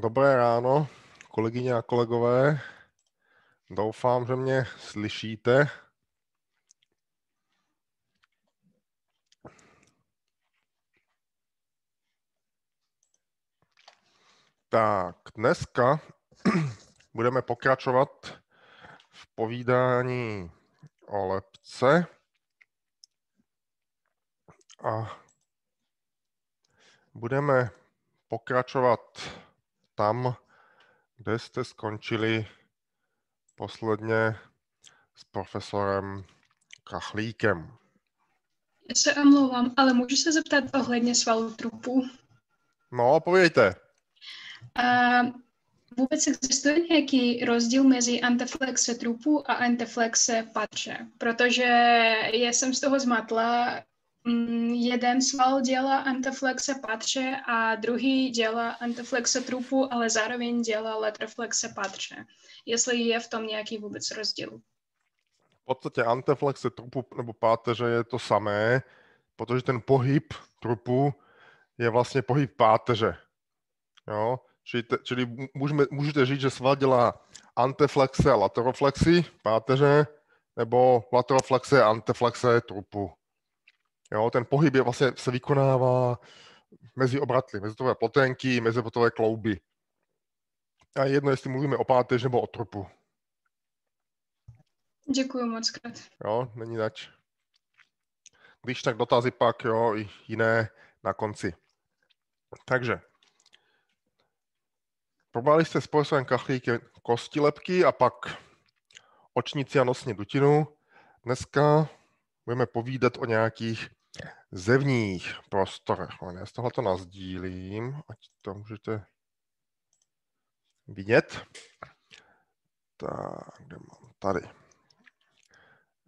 Dobré ráno, kolegyně a kolegové. Doufám, že mě slyšíte. Tak, dneska budeme pokračovat v povídání o lepce. A budeme pokračovat tam, kde jste skončili posledně s profesorem Kachlíkem. Já se omlouvám, ale můžu se zeptat ohledně svalu trupu? No, povědějte. A vůbec existuje nějaký rozdíl mezi anteflexe trupu a anteflexe patře? Protože já jsem z toho zmatla, Mm, jeden sval dělá anteflexe patře a druhý dělá anteflexe trupu, ale zároveň dělá letroflexe patře. Jestli je v tom nějaký vůbec rozdíl. V podstatě anteflexe trupu nebo páteře je to samé, protože ten pohyb trupu je vlastně pohyb páteře. Jo? Čili, te, čili můžeme, můžete říct, že sval dělá anteflexe a lateroflexy páteře, nebo lateroflexe a anteflexe trupu. Jo, ten pohyb je vlastně, se vykonává mezi obratly, mezi tové plotenky, mezi potové klouby. A jedno, jestli mluvíme o páteř nebo o trupu. Děkuji moc krát. Jo, není nač. Když tak dotazy pak, jo, i jiné na konci. Takže, probali jste s profesorem Kachlíkem lepky a pak očnici a nosní dutinu. Dneska budeme povídat o nějakých zevních prostor. Hm, já z tohoto nazdílím, ať to můžete vidět. Tak, kde mám? Tady.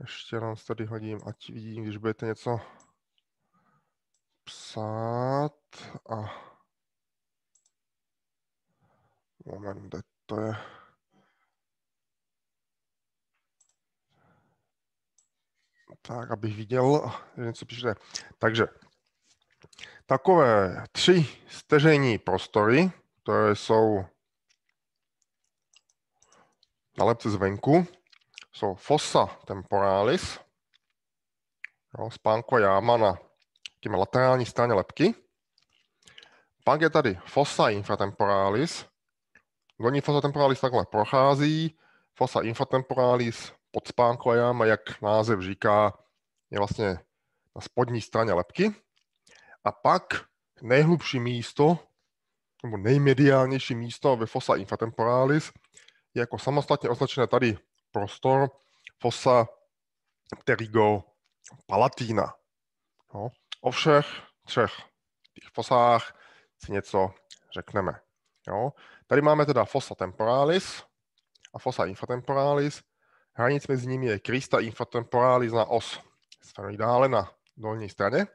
Ještě nám tady hodím, ať vidím, když budete něco psát. A moment, kde to je? tak abych viděl, něco přijde. Takže takové tři stěžejní prostory, které jsou na lepce zvenku, jsou fossa temporalis, jo, spánková jáma na tím laterální straně lepky. Pak je tady fossa infratemporalis. Do ní fossa temporalis takhle prochází, fossa infratemporalis pod spánkojem, jak název říká, je vlastně na spodní straně lepky. A pak nejhlubší místo, nebo nejmediálnější místo ve fossa infratemporalis je jako samostatně označené tady prostor fossa pterigo palatina. No, o všech třech těch fosách si něco řekneme. Jo. Tady máme teda fossa temporalis a fossa infratemporalis Hranic mezi nimi je Krista infatemporalis na os dále na dolní straně.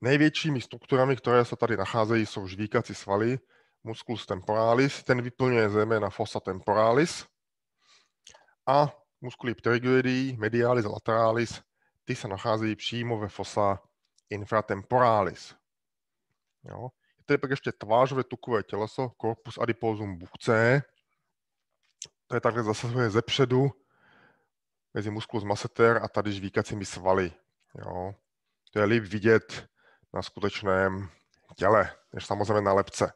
Největšími strukturami, které se tady nacházejí, jsou žvíkací svaly, musculus temporalis, ten vyplňuje zejména fossa temporalis a musculi pterygoidii, medialis a lateralis, ty se nacházejí přímo ve fossa infratemporalis. Jo. Je tady pak ještě tvářové tukové těleso, corpus adiposum buchce, to je takhle zasazuje ze předu mezi musculus masseter a tady žvíkacími svaly. Jo. To je líp vidět na skutečném těle, než samozřejmě na lepce.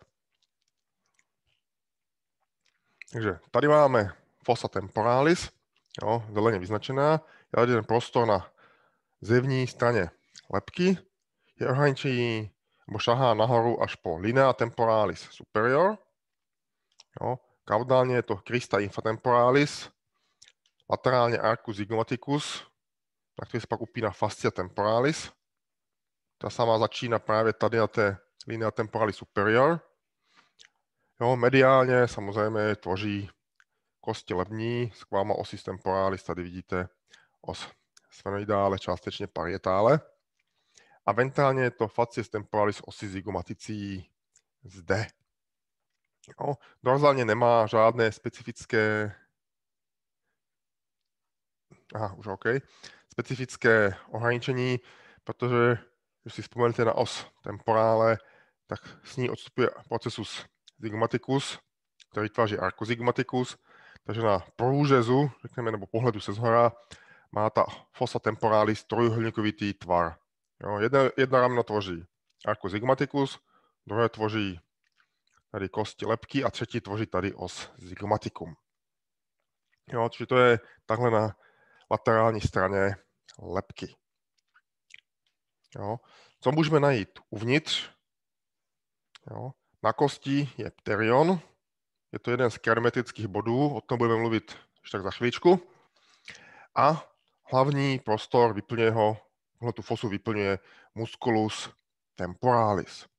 Takže tady máme fossa temporalis, jo, zeleně vyznačená. Je tady ten prostor na zevní straně lepky. Je ohraničený, nebo šahá nahoru až po linea temporalis superior. Jo. Kaudálně je to Krista infatemporalis, laterálně arcus zygmaticus, na který se pak upíná fascia temporalis. Ta sama začíná právě tady na té linea temporalis superior. Jo, mediálně samozřejmě tvoří kosti lební, skváma osis temporalis, tady vidíte os sfenoidále, částečně parietále. A ventrálně je to facies temporalis osis zygomaticí zde. Jo, dorazálně nemá žádné specifické aha, už OK, specifické ohraničení, protože když si vzpomenete na os temporále, tak s ní odstupuje procesus zygmaticus, který tváří arkozygmaticus, takže na průřezu, řekněme, nebo pohledu se zhora, má ta fossa temporalis trojuhelníkovitý tvar. Jo, jedna, jedna rameno tvoří arkozygmaticus, druhé tvoří tady kosti lepky a třetí tvoří tady os zygomaticum. Jo, čiže to je takhle na laterální straně lepky. Jo. Co můžeme najít uvnitř? Jo. Na kosti je pterion, je to jeden z kermetických bodů, o tom budeme mluvit už tak za chvíličku. A hlavní prostor vyplňuje ho, tu fosu vyplňuje musculus temporalis.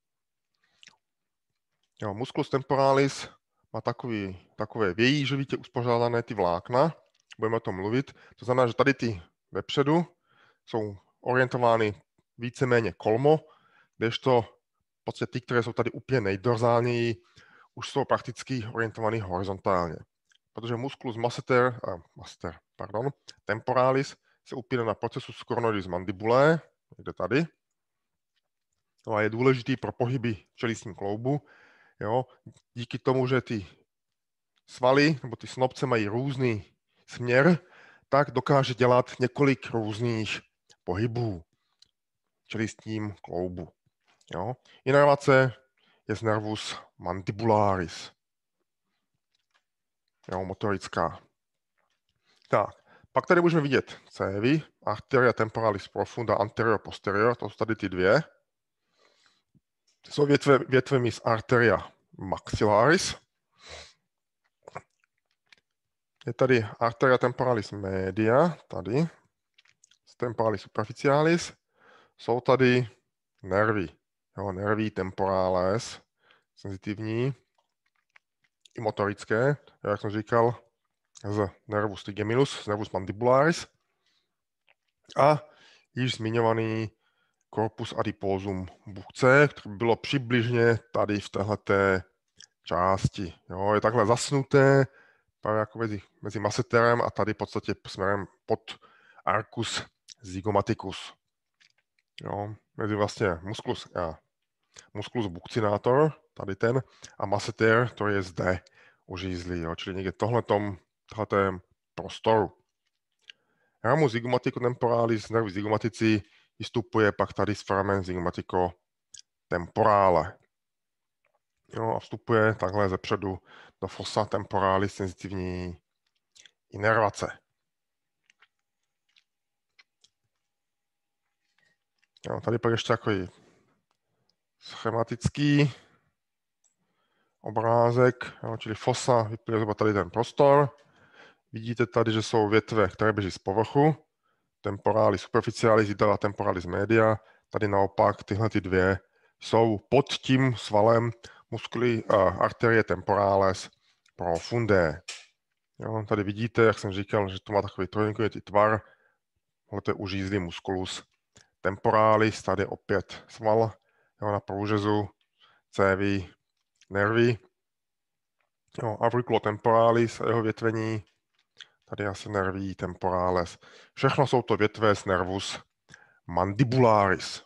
Jo, musculus temporalis má takový, takové vějížovitě uspořádané ty vlákna, budeme o tom mluvit. To znamená, že tady ty vepředu jsou orientovány víceméně kolmo, kdežto v podstatě ty, které jsou tady úplně nejdorzálněji, už jsou prakticky orientovány horizontálně. Protože musculus masseter, a master, pardon, temporalis se upíne na procesu skronoidis mandibule, někde tady, no a je důležitý pro pohyby čelistní kloubu, Jo? Díky tomu, že ty svaly nebo ty snobce mají různý směr, tak dokáže dělat několik různých pohybů, čili s tím kloubu. Jo? Inervace je z nervus mandibularis. Jo, motorická. Tak, pak tady můžeme vidět cévy, arteria temporalis profunda, anterior, posterior, to jsou tady ty dvě jsou větve, větvemi z arteria maxillaris. Je tady arteria temporalis media, tady, temporalis superficialis. Jsou tady nervy, jo, nervy temporales, senzitivní, i motorické, jak jsem říkal, z nervus trigeminus, z nervus mandibularis a již zmiňovaný corpus adiposum bukce, které bylo přibližně tady v této části. Jo, je takhle zasnuté, právě jako mezi, mezi maseterem a tady v podstatě směrem pod arcus zygomaticus. Jo, mezi vlastně musculus, a musculus buccinator, tady ten, a maseter, to je zde u jo, čili někde tohle tohletém prostoru. Ramus zygomatico temporalis, nervy zygomatici, vystupuje pak tady s Framensigmatico temporále. Jo, a vstupuje takhle zepředu do fossa temporály senzitivní inervace. Jo, tady pak ještě takový schematický obrázek, jo, čili fosa, vyplývá tady ten prostor. Vidíte tady, že jsou větve, které běží z povrchu temporalis superficialis, idela temporalis media. Tady naopak tyhle ty dvě jsou pod tím svalem muskuly uh, arterie temporales profundé. Jo, tady vidíte, jak jsem říkal, že to má takový trojníkovitý tvar. Tohle je užízlý musculus temporalis, tady opět sval jo, na průřezu cévy nervy. Jo, temporalis a jeho větvení Tady asi nerví temporales. Všechno jsou to větve z nervus mandibularis.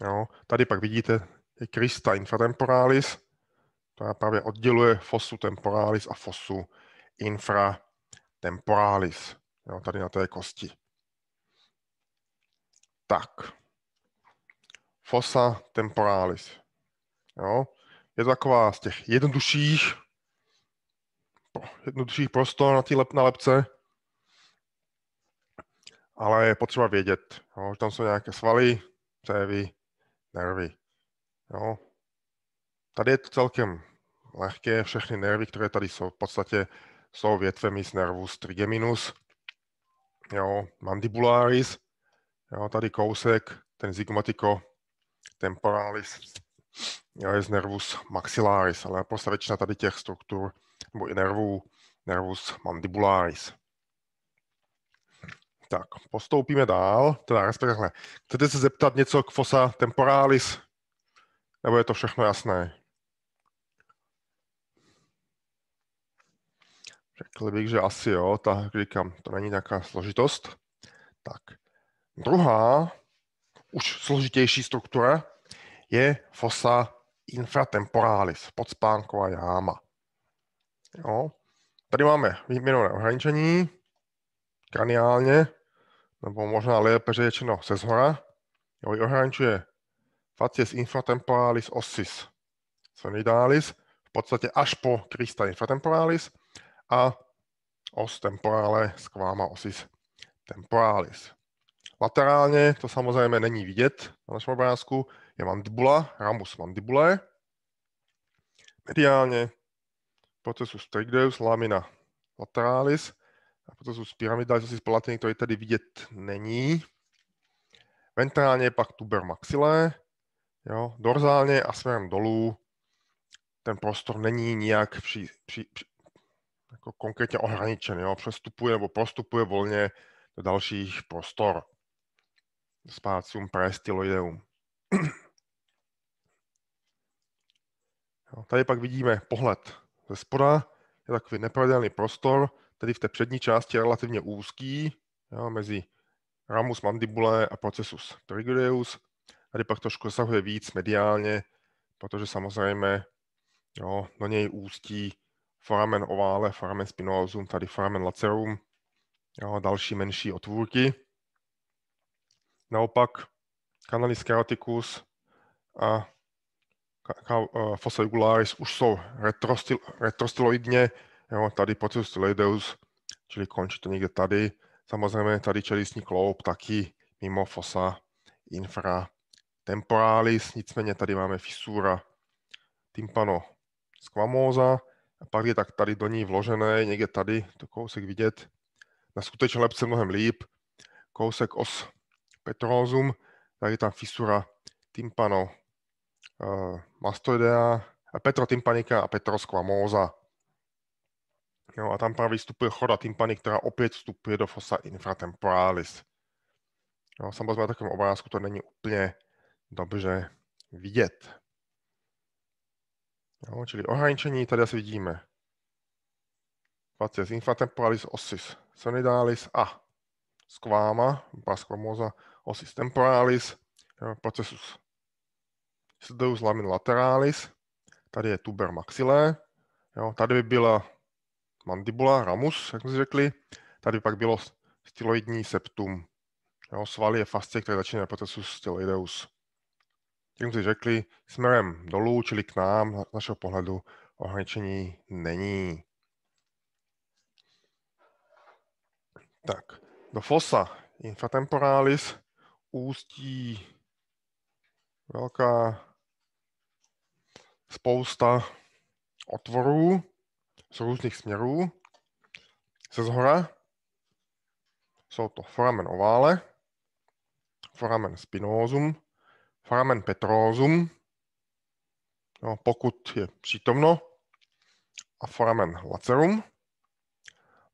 Jo, tady pak vidíte je krista infratemporalis, která právě odděluje fosu temporalis a fosu infratemporalis. Jo, tady na té kosti. Tak. Fossa temporalis. Jo. Je to taková z těch jednodušších jednodušší prostor na té lep, na lepce, ale je potřeba vědět, jo, že tam jsou nějaké svaly, cévy, nervy. Jo. Tady je to celkem lehké, všechny nervy, které tady jsou, v podstatě jsou větvemi z nervus trigeminus, jo, mandibularis, jo, tady kousek, ten zygmatico temporalis, jo, je z nervus maxillaris, ale prostě většina tady těch struktur nebo i nervu, nervus mandibularis. Tak, postoupíme dál, teda respektive. Chcete se zeptat něco k fosa temporalis? Nebo je to všechno jasné? Řekl bych, že asi jo, tak říkám, to není nějaká složitost. Tak, druhá, už složitější struktura je fossa infratemporalis, podspánková jáma. Jo. No, tady máme výměnové ohraničení, kraniálně, nebo možná lépe řečeno se zhora. Jo, ohraničuje facies infratemporalis ossis sonidalis, v podstatě až po Krista infratemporalis a os temporale squama osis temporalis. Laterálně to samozřejmě není vidět na našem obrázku, je mandibula, ramus mandibulae. Mediálně procesus Trigdeus, lamina lateralis a procesus pyramidalis palatiny, který tady vidět není. Ventrálně pak tuber maxilé, jo, dorzálně a směrem dolů ten prostor není nijak při, při, při, jako konkrétně ohraničen, jo, přestupuje nebo prostupuje volně do dalších prostor. Spácium prestiloideum. Tady pak vidíme pohled ze spoda je takový nepravidelný prostor, tedy v té přední části relativně úzký, jo, mezi ramus mandibule a procesus trigueus. Tady pak trošku zasahuje víc mediálně, protože samozřejmě jo, do něj ústí foramen ovále, foramen spinosum, tady foramen lacerum, jo, další menší otvůrky. Naopak kanalis caroticus a Eh, fossa jugularis už jsou retrostyl, retrostyloidně, jo, tady proces styloideus, čili končí to někde tady. Samozřejmě tady čelistní kloub taky mimo fosa infra temporalis, nicméně tady máme fissura tympano squamosa, a pak je tak tady do ní vložené, někde tady, to kousek vidět, na skutečné lepce mnohem líp, kousek os petrozum, tady je tam fissura tympano Eh, Mastoidea, Petro Timpanika a Petros Móza. Jo, a tam právě vstupuje choda Timpany, která opět vstupuje do fossa infratemporalis. Jo, samozřejmě na takovém obrázku to není úplně dobře vidět. Jo, čili ohraničení tady asi vidíme. Facies infratemporalis, osis senidalis a skváma, paskvamoza, osis temporalis, procesus Sedus lamin lateralis, tady je tuber maxile, jo, tady by byla mandibula, ramus, jak jsme si řekli, tady by pak bylo styloidní septum. Jo, sval je fascie, které začíná procesu styloideus. Jak jsme řekli, směrem dolů, čili k nám, z našeho pohledu, ohraničení není. Tak, do fossa infratemporalis ústí velká spousta otvorů z různých směrů ze zhora. Jsou to foramen ovále, foramen spinosum, foramen petrosum, no, pokud je přítomno, a foramen lacerum.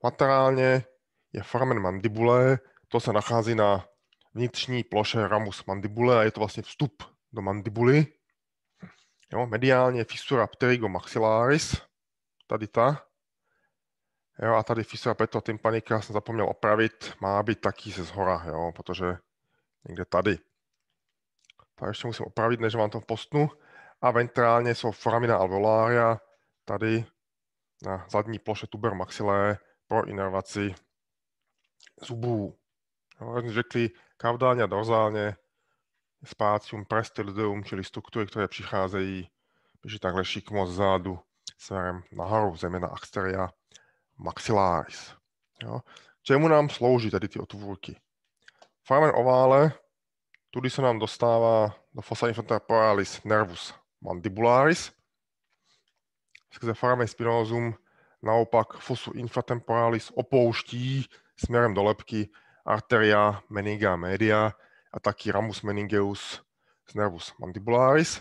Laterálně je foramen mandibule, to se nachází na vnitřní ploše ramus mandibule a je to vlastně vstup do mandibuly. Jo, mediálně fissura pterygomaxillaris, tady ta. Jo, a tady fissura petrotympanika, jsem zapomněl opravit, má být taky ze zhora, jo, protože někde tady. Tak ještě musím opravit, než vám to postnu. A ventrálně jsou foramina alveolaria, tady na zadní ploše tuber maxilé pro inervaci zubů. Jo, jak jsme řekli, kaudálně a dorzálně spácům, prestidium, čili struktury, které přicházejí, že takhle šikmo zadu směrem nahoru, zejména axteria maxillaris. Jo? Čemu nám slouží tady ty otvůrky? Farmen ovále, tudy se nám dostává do fossa infantatoralis nervus mandibularis, skrze farmen spinosum naopak fosu infratemporalis opouští směrem do lebky arteria meninga media, a taky ramus meningeus z nervus mandibularis.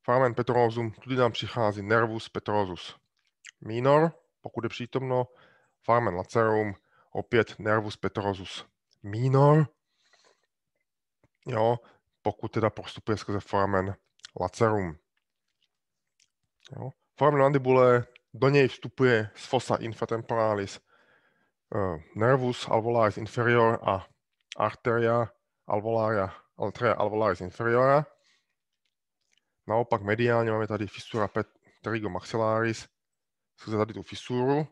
Foramen petrosum, tudy nám přichází nervus petrosus minor, pokud je přítomno. Foramen lacerum, opět nervus petrosus minor. Jo, pokud teda prostupuje skrze foramen lacerum. Jo. Foramen mandibule, do něj vstupuje z fossa infatemporalis eh, nervus alveolaris inferior a arteria alvolaria, arteria alvolaris inferiora. Naopak mediálně máme tady fissura pterygo maxillaris, skrze tady tu fissuru,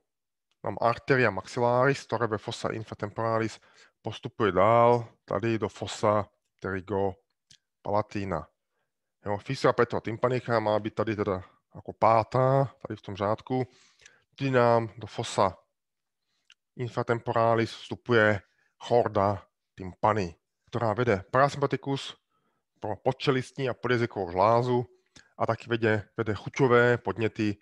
Mám arteria maxillaris, to ve fossa infratemporalis, postupuje dál tady do fossa pterygo palatina. Jo, fisura petra tympanica, má být tady teda jako pátá, tady v tom řádku. Tady nám do fossa infratemporalis vstupuje chorda tympany, která vede parasympatikus pro podčelistní a podjezykovou žlázu a taky vede, vede chuťové podněty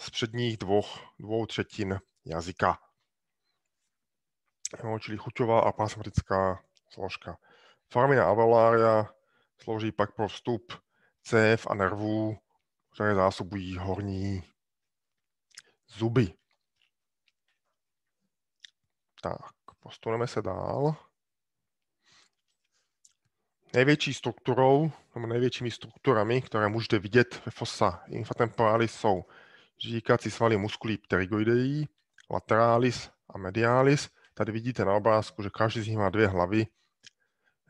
z předních dvou, dvou třetin jazyka. No, čili chuťová a parasympatická složka. Farmina avalaria slouží pak pro vstup cév a nervů, které zásobují horní zuby. Tak, postuneme se dál. Největší strukturou, nebo největšími strukturami, které můžete vidět ve fosa infratemporalis, jsou žíkací svaly muskulí pterygoidei, lateralis a medialis. Tady vidíte na obrázku, že každý z nich má dvě hlavy.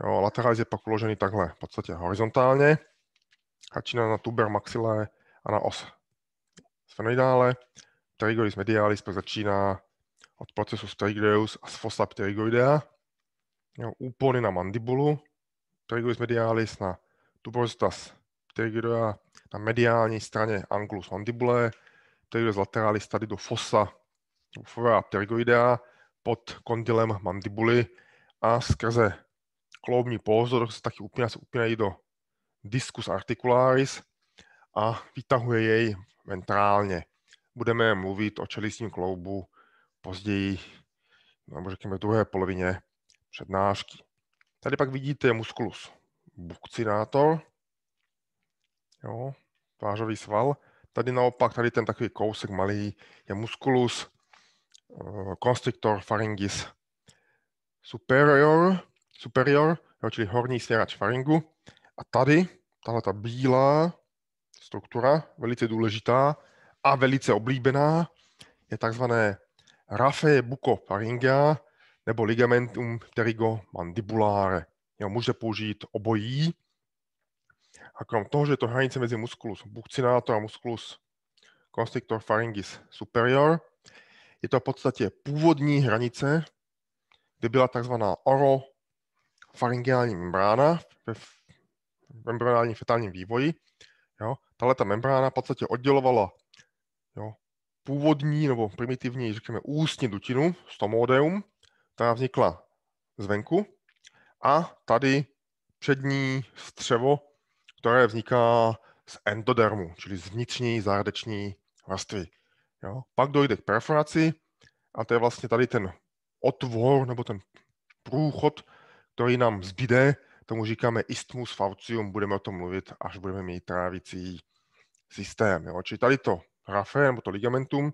Jo, lateralis je pak uložený takhle, v podstatě horizontálně. Hačina na tuber maxilé a na os sfenoidále. Pterygoidis medialis pak začíná od procesu pterygoideus a z fosa pterygoidea. Jo, úpony na mandibulu, Triggerus medialis na tuberositas pterygoidea na mediální straně anglus mandibule, pterygoidus lateralis tady do fossa, fora pterygoidea pod kondylem mandibuly a skrze kloubní pozor se taky upíná, se upínají do discus articularis a vytahuje jej ventrálně. Budeme mluvit o čelistním kloubu později, nebo řekněme druhé polovině přednášky. Tady pak vidíte musculus buccinator, jo, tvářový sval. Tady naopak, tady ten takový kousek malý je musculus eh, constrictor faringis superior, superior jo, čili horní směrač faringu. A tady, tahle ta bílá struktura, velice důležitá a velice oblíbená, je takzvané Rafe buko faringa, nebo ligamentum mandibulare. Jo, může použít obojí. A krom toho, že je to hranice mezi musculus buccinator a musculus constrictor pharyngis superior, je to v podstatě původní hranice, kde byla takzvaná oro faringeální membrána ve membránálním fetálním vývoji. Jo, tahle ta membrána v podstatě oddělovala jo, původní nebo primitivní, řekněme, ústní dutinu, stomodeum, která vznikla zvenku a tady přední střevo, které vzniká z endodermu, čili z vnitřní zárdeční vrstvy. Jo? Pak dojde k perforaci a to je vlastně tady ten otvor nebo ten průchod, který nám zbyde, tomu říkáme istmus faucium, budeme o tom mluvit, až budeme mít trávicí systém. Jo? Čili tady to rafe nebo to ligamentum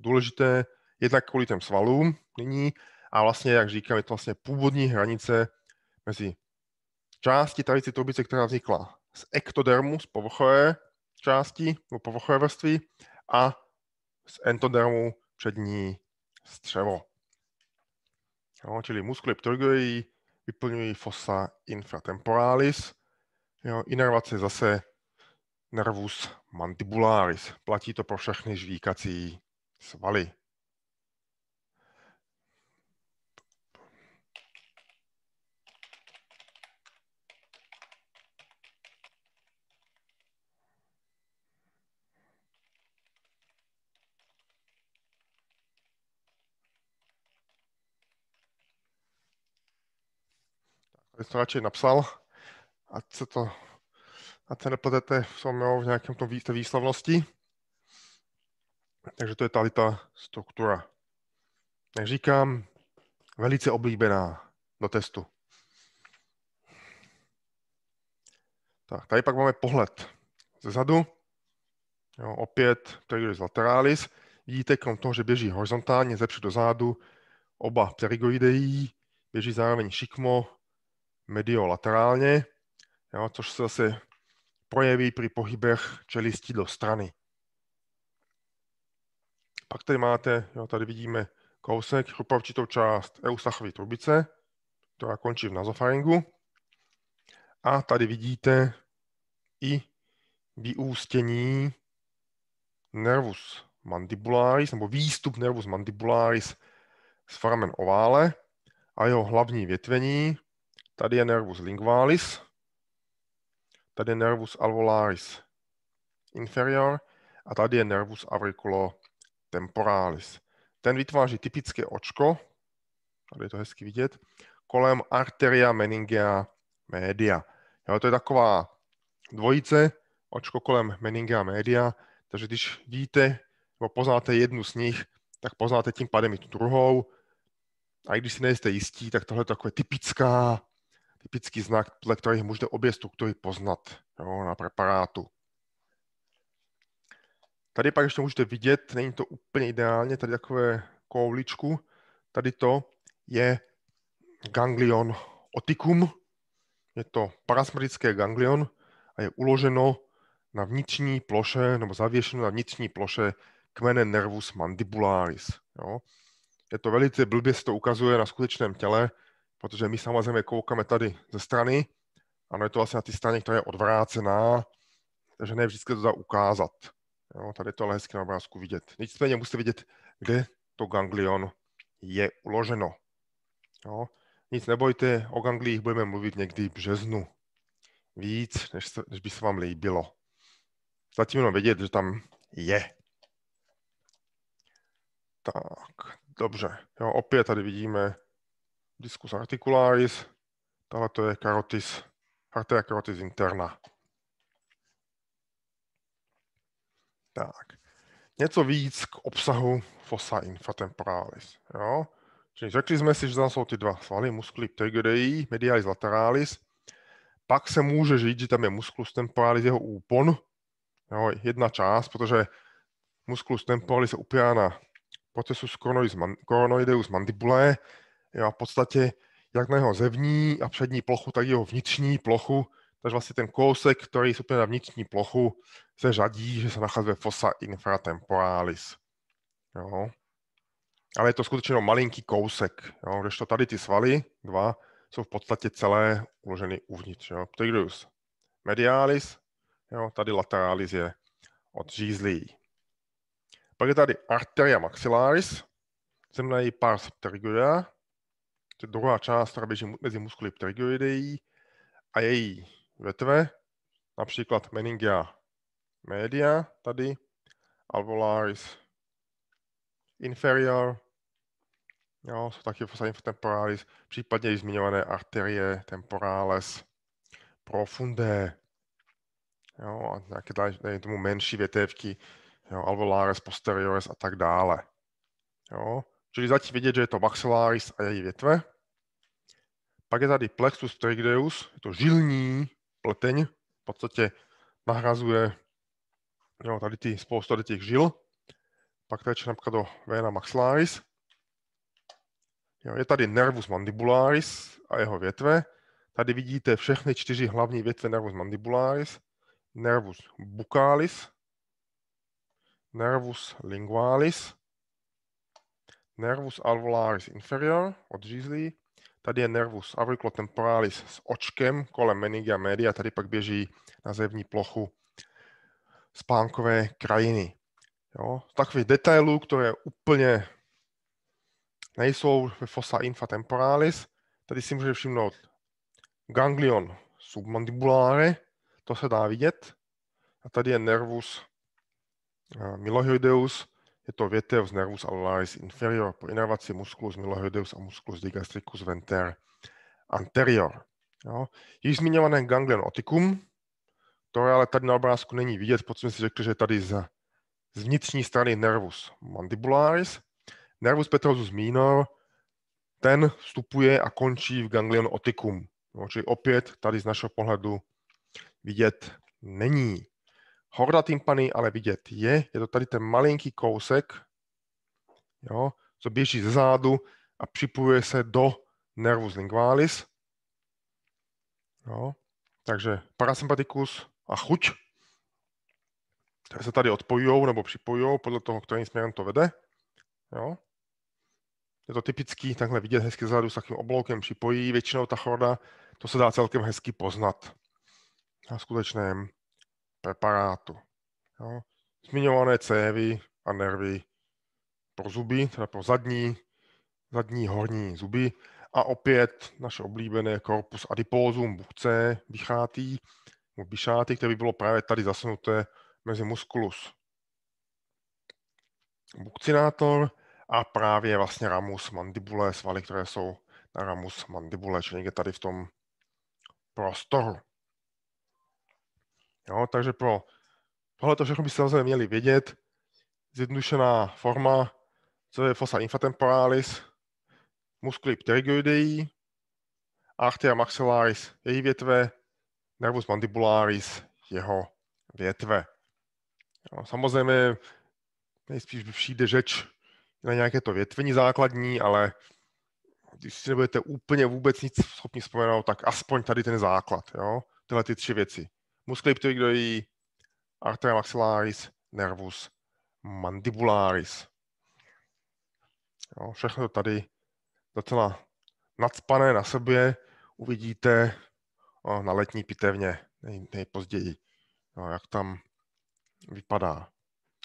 důležité jednak kvůli těm svalům nyní, a vlastně, jak říkám, je to vlastně původní hranice mezi části tady trubice, která vznikla z ektodermu, z povrchové části, nebo povrchové vrstvy a z entodermu přední střevo. Jo, čili muskuly ptergojí vyplňují fossa infratemporalis, jo, inervace zase nervus mandibularis. Platí to pro všechny žvíkací svaly. abys to radši napsal, ať se to, ať se nepletete v, v nějakém tom té výslovnosti. Takže to je tady ta struktura. Jak říkám, velice oblíbená do testu. Tak, tady pak máme pohled ze zadu. Jo, opět pterigoidis lateralis. Vidíte, krom toho, že běží horizontálně ze do zádu, oba pterigoidei běží zároveň šikmo mediolaterálně, jo, což se zase projeví při pohybech čelistí do strany. Pak tady máte, jo, tady vidíme kousek, chrupavčitou část eustachové trubice, která končí v nazofaringu. A tady vidíte i vyústění nervus mandibularis, nebo výstup nervus mandibularis z foramen ovále a jeho hlavní větvení Tady je nervus lingualis, tady je nervus alveolaris inferior a tady je nervus auriculotemporalis. Ten vytváří typické očko, tady je to hezky vidět, kolem arteria meningea media. Jo, to je taková dvojice, očko kolem meningea media, takže když víte nebo poznáte jednu z nich, tak poznáte tím pádem i tu druhou. A i když si nejste jistí, tak tohle je takové typická typický znak, podle kterých můžete obě struktury poznat jo, na preparátu. Tady pak ještě můžete vidět, není to úplně ideálně, tady takové kouličku, tady to je ganglion otikum, je to parasmatické ganglion a je uloženo na vnitřní ploše, nebo zavěšeno na vnitřní ploše kmene nervus mandibularis. Jo. Je to velice blbě, se to ukazuje na skutečném těle, protože my samozřejmě koukáme tady ze strany, ano, je to vlastně na té straně, která je odvrácená, takže ne vždycky to dá ukázat. Jo, tady to ale hezky na obrázku vidět. Nicméně musíte vidět, kde to ganglion je uloženo. Jo, nic nebojte, o ganglích budeme mluvit někdy v březnu. Víc, než, se, než by se vám líbilo. Zatím jenom vědět, že tam je. Tak, dobře. Jo, opět tady vidíme discus articularis, tohle to je karotis, arteria karotis e interna. Tak. Něco víc k obsahu fossa infratemporalis. Jo? Čili řekli jsme si, že tam jsou ty dva svaly, muskuly pterygodeí, medialis lateralis. Pak se může říct, že tam je musculus temporalis, jeho úpon. Jo, jedna část, protože musculus temporalis se upírá na procesu coronoideus mandibulae, jo, v podstatě jak na jeho zevní a přední plochu, tak jeho vnitřní plochu, takže vlastně ten kousek, který je úplně na vnitřní plochu, se řadí, že se nachází fossa infratemporalis. Jo. Ale je to skutečně jenom malinký kousek, jo, to tady ty svaly, dva, jsou v podstatě celé uloženy uvnitř. Jo. Pterius medialis, jo, tady lateralis je od žízlí. Pak je tady arteria maxillaris, zemlají pars pterygoidea, Prostě druhá část, která běží mezi muskuly pterygioideí a její vetve, například meningia media tady, alvolaris inferior, jo, jsou taky fossa temporalis, případně i zmiňované arterie temporales profundé, jo, a nějaké tady, tomu menší větévky, jo, alvolaris posteriores a tak dále. Jo. Čili zatím vidět, že je to maxillaris a její větve. Pak je tady plexus trigdeus, je to žilní pleteň, v podstatě nahrazuje jo, tady ty spoustu tady těch žil. Pak teče například do vena maxillaris. Jo, je tady nervus mandibularis a jeho větve. Tady vidíte všechny čtyři hlavní větve nervus mandibularis, nervus bucalis, nervus lingualis, nervus alveolaris inferior od žízlí Tady je nervus auriculotemporalis s očkem kolem meningia media, tady pak běží na zevní plochu spánkové krajiny. Jo? Takových detailů, které úplně nejsou ve fossa infatemporalis, tady si můžete všimnout ganglion submandibuláre, to se dá vidět. A tady je nervus eh, milohyoideus, je to větev z nervus alaris inferior po inervaci musculus milohyoideus a musculus digastricus venter anterior. Jo. Již zmiňované ganglion oticum, to ale tady na obrázku není vidět, protože jsme si řekli, že tady z, z vnitřní strany nervus mandibularis. Nervus petrosus minor, ten vstupuje a končí v ganglion oticum. Jo, čili opět tady z našeho pohledu vidět není. Horda tympany ale vidět je, je to tady ten malinký kousek, jo, co běží ze zádu a připojuje se do nervus lingualis. Jo, takže parasympatikus a chuť, které se tady odpojují nebo připojují podle toho, kterým směrem to vede. Jo. Je to typický, takhle vidět hezky zádu s takovým obloukem připojí, většinou ta chorda, to se dá celkem hezky poznat na skutečném preparátu. Jo. Zmiňované cévy a nervy pro zuby, teda pro zadní, zadní horní zuby a opět naše oblíbené korpus adipózum buchce vychátý, byšáty, které by bylo právě tady zasunuté mezi musculus bukcinátor a právě vlastně ramus mandibule, svaly, které jsou na ramus mandibule, čili někde tady v tom prostoru. Jo, takže pro tohle to všechno byste samozřejmě měli vědět. Zjednodušená forma, co je fossa infratemporalis, muskuli pterygoidei, arteria maxillaris, její větve, nervus mandibularis, jeho větve. Jo, samozřejmě nejspíš přijde řeč na nějaké to větvení základní, ale když si nebudete úplně vůbec nic schopni vzpomenout, tak aspoň tady ten základ, jo? tyhle ty tři věci musculipterygoidii, arteria maxillaris, nervus mandibularis. Jo, všechno to tady docela nadspané na sobě uvidíte o, na letní pitevně nej, nejpozději, jo, jak tam vypadá.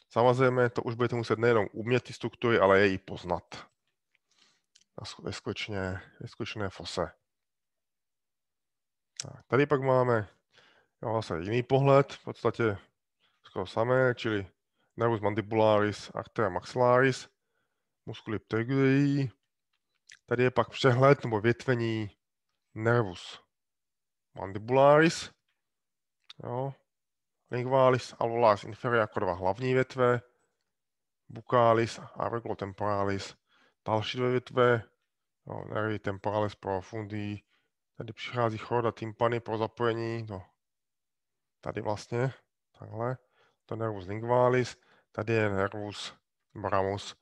Samozřejmě to už budete muset nejenom umět ty struktury, ale je i poznat. Ve ve skutečné fose. Tak, tady pak máme Jo, zase vlastně jiný pohled, v podstatě skoro samé, čili nervus mandibularis, arteria maxillaris, musculi pterygii. Tady je pak přehled nebo větvení nervus mandibularis, jo, lingualis, alveolaris, inferior jako dva hlavní větve, bukalis a reglotemporalis. Další dvě větve, jo, nervy temporalis profundi, tady přichází chorda tympany pro zapojení do tady vlastně, takhle, to nervus lingualis, tady je nervus bramus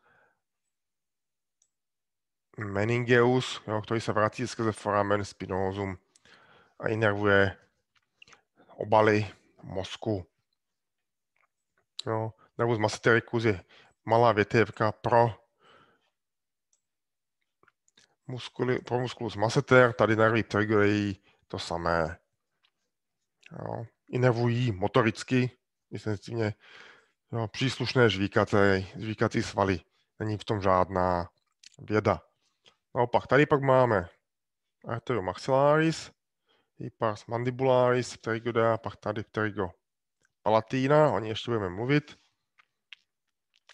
meningeus, jo, který se vrací skrze foramen spinosum a inervuje obaly mozku. Jo, nervus masetericus je malá větevka pro muskuli, pro musculus masseter, tady nervy trigují to samé. Jo inervují motoricky, intenzivně no, příslušné žvíkace, žvíkací svaly. Není v tom žádná věda. Naopak, tady pak máme maxillaris, pars mandibularis, pterygoda, pak tady pterygo palatina, o ní ještě budeme mluvit.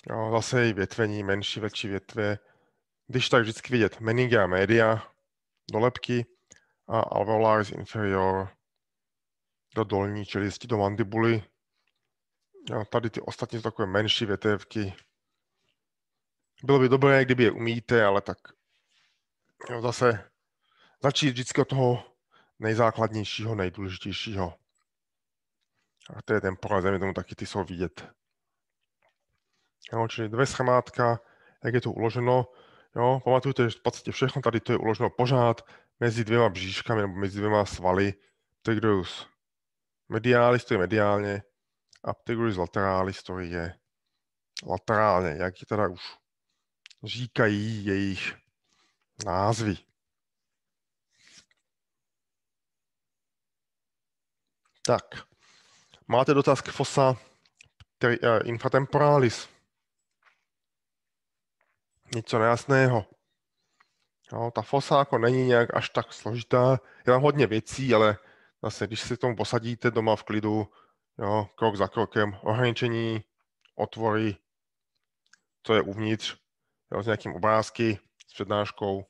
No, zase i větvení, menší, větší větve. Když tak vždycky vidět meningia media, dolepky a alveolaris inferior, do dolní čelisti, do mandibuly. A tady ty ostatní jsou takové menší větévky. Bylo by dobré, kdyby je umíte, ale tak jo, zase začít vždycky od toho nejzákladnějšího, nejdůležitějšího. A to je ten pohled země, tomu taky ty jsou vidět. Jo, čili dvě schémátka, jak je to uloženo. Jo, pamatujte, že v podstatě všechno tady to je uloženo pořád mezi dvěma bříškami nebo mezi dvěma svaly. Take those mediális to je mediálně, apteguris lateralis to je laterálně, jak ji teda už říkají jejich názvy. Tak, máte dotaz k fosa který, uh, eh, infatemporalis? Něco nejasného. No, ta fosa jako není nějak až tak složitá. Je tam hodně věcí, ale zase, když si tomu posadíte doma v klidu, jo, krok za krokem, ohraničení, otvory, co je uvnitř, jo, s nějakým obrázky, s přednáškou,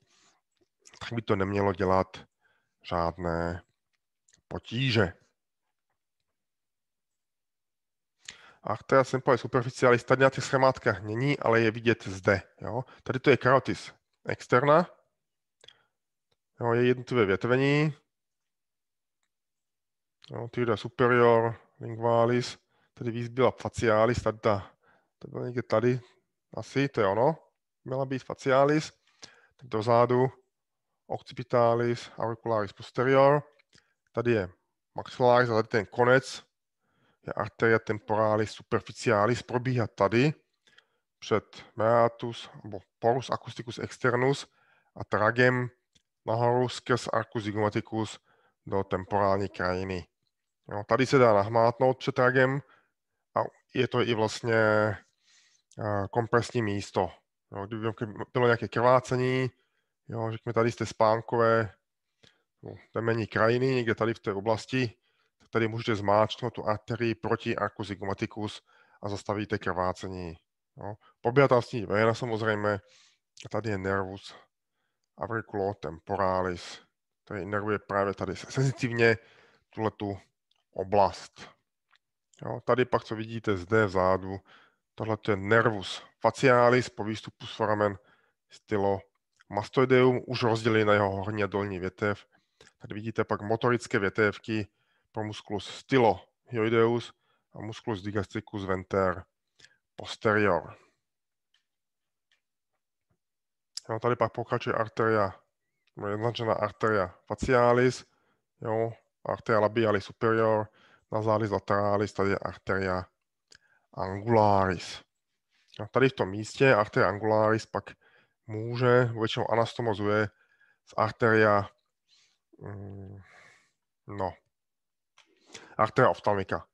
tak by to nemělo dělat žádné potíže. A teda jsem povedal tady na těch schémátkách není, ale je vidět zde. Jo. Tady to je karotis externa, jo, je jednotlivé větvení, no, teda superior lingualis, tedy víc byla facialis, tady ta, to bylo někde tady, asi, to je ono, měla být facialis, tak dozadu occipitalis, auricularis posterior, tady je maxillaris a tady ten konec je arteria temporalis superficialis, probíhá tady před meatus, nebo porus acusticus externus a tragem nahoru skrz arcus zygomaticus do temporální krajiny. Jo, no, tady se dá nahmátnout před tragem a je to i vlastně eh, kompresní místo. Jo, kdyby bylo nějaké krvácení, jo, řekněme tady z té spánkové no, temení krajiny, někde tady v té oblasti, tak tady můžete zmáčknout tu arterii proti arku zygmaticus a zastavíte krvácení. Jo. Poběhá tam s ní vena samozřejmě, a tady je nervus temporalis, který nervuje právě tady senzitivně tu oblast. Jo, tady pak, co vidíte zde vzadu, tohle je nervus facialis po výstupu z foramen stylo mastoideum, už rozdělili na jeho horní a dolní větev. Tady vidíte pak motorické větévky pro musculus stylo hyoideus a musculus digastricus venter posterior. Jo, tady pak pokračuje arteria, jednačená arteria facialis, jo, arteria labiali superior, nasalis lateralis, tady je arteria angularis. A tady v tom místě arteria angularis pak může, většinou anastomozuje z arteria, mm, no, arteria oftalmika,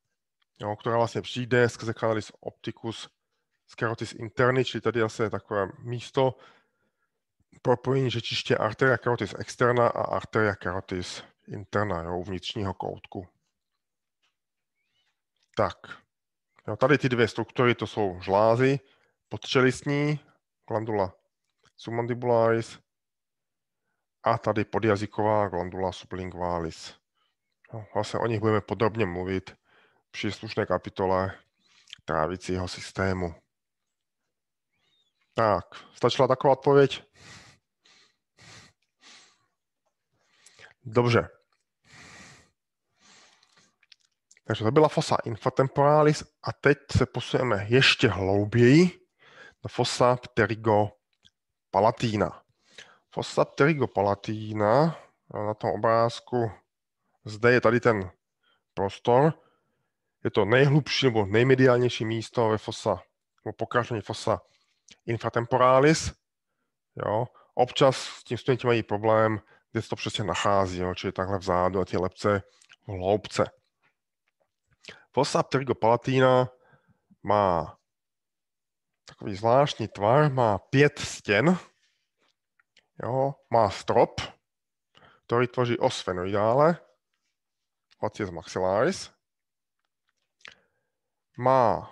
jo, která vlastně přijde skrze kanalis opticus scarotis interni, čili tady zase je takové místo propojení řečiště arteria carotis externa a arteria carotis interna, jo, vnitřního koutku. Tak, jo, tady ty dvě struktury, to jsou žlázy, podčelistní, glandula submandibularis a tady podjazyková glandula sublingualis. No, vlastně o nich budeme podrobně mluvit v příslušné kapitole trávicího systému. Tak, stačila taková odpověď? Dobře. Takže to byla fosa infratemporalis a teď se posuneme ještě hlouběji na fosa pterigo palatína. Fossa pterigo palatína na tom obrázku, zde je tady ten prostor, je to nejhlubší nebo nejmediálnější místo ve fosa, nebo pokračení fosa infratemporalis. Jo. Občas s tím studenti mají problém, kde se to přesně nachází, jo, čili takhle vzadu a ty lepce v hloubce. Fosa Palatina má takový zvláštní tvar, má pět stěn, jo, má strop, který tvoří osfenoidále, fenoidále, z maxillaris, má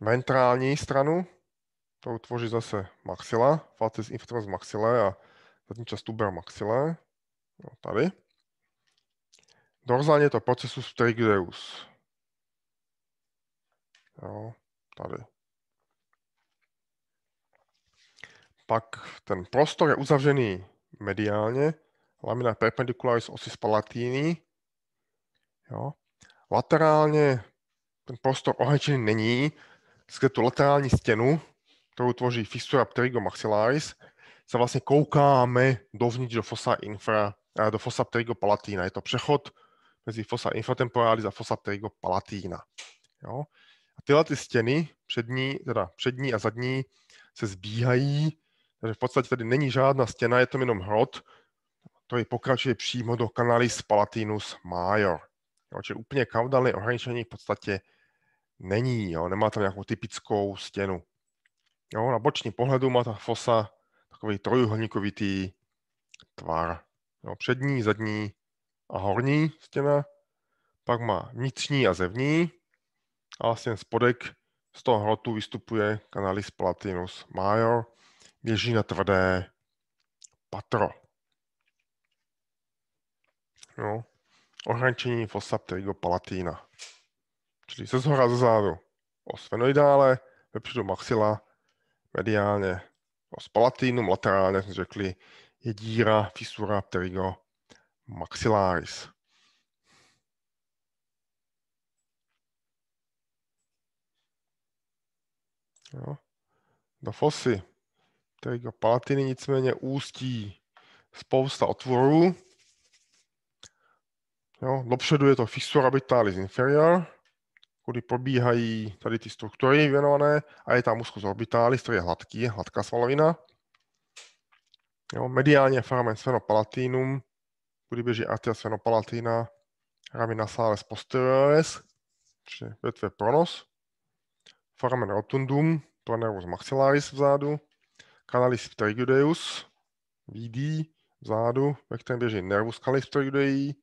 ventrální stranu, to tvoří zase maxila, facies inferimus maxillae a Zadní část tu byla maxilé, no, tady. Dorzálně to procesus trigeus. Jo, tady. Pak ten prostor je uzavřený mediálně, lamina perpendicularis osis palatini. Jo. Laterálně ten prostor ohraničený není, skrze tu laterální stěnu, kterou tvoří fissura pterygomaxillaris, se vlastně koukáme dovnitř do fosa infra, eh, do fosa pterigopalatína. Je to přechod mezi fosa infratemporalis a fosa pterigopalatína. Jo? A tyhle ty stěny, přední, teda přední a zadní, se zbíhají, takže v podstatě tady není žádná stěna, je to jenom hrot, to je pokračuje přímo do kanalis palatinus major. Jo, čili úplně kaudální ohraničení v podstatě není, jo, nemá tam nějakou typickou stěnu. Jo, na bočním pohledu má ta fosa takový trojuhelníkovitý tvar. Jo, přední, zadní a horní stěna. Pak má vnitřní a zevní. A vlastně spodek z toho hrotu vystupuje kanalis Platinus Major. Běží na tvrdé patro. Jo. Ohrančení fossa pterigo-palatina. Čili se zhora ze zádu osvenoidále, vepředu maxila, mediálně s no, palatinum laterálně jsme řekli, je díra, fissura pterygo maxillaris. Jo. Do fosy pterygo palatiny nicméně ústí spousta otvorů. Jo. Dopředu je to fissura vitalis inferior kudy pobíhají tady ty struktury věnované a je tam muskus orbitalis, který je hladký, hladká svalovina. Jo, mediálně foramen sphenopalatinum, kudy běží artia sphenopalatina, ramina sales posterioris, čili větve pronos, foramen rotundum, planerus maxillaris vzadu, canalis pterygideus, VD vzadu, ve kterém běží nervus calis pterygidei,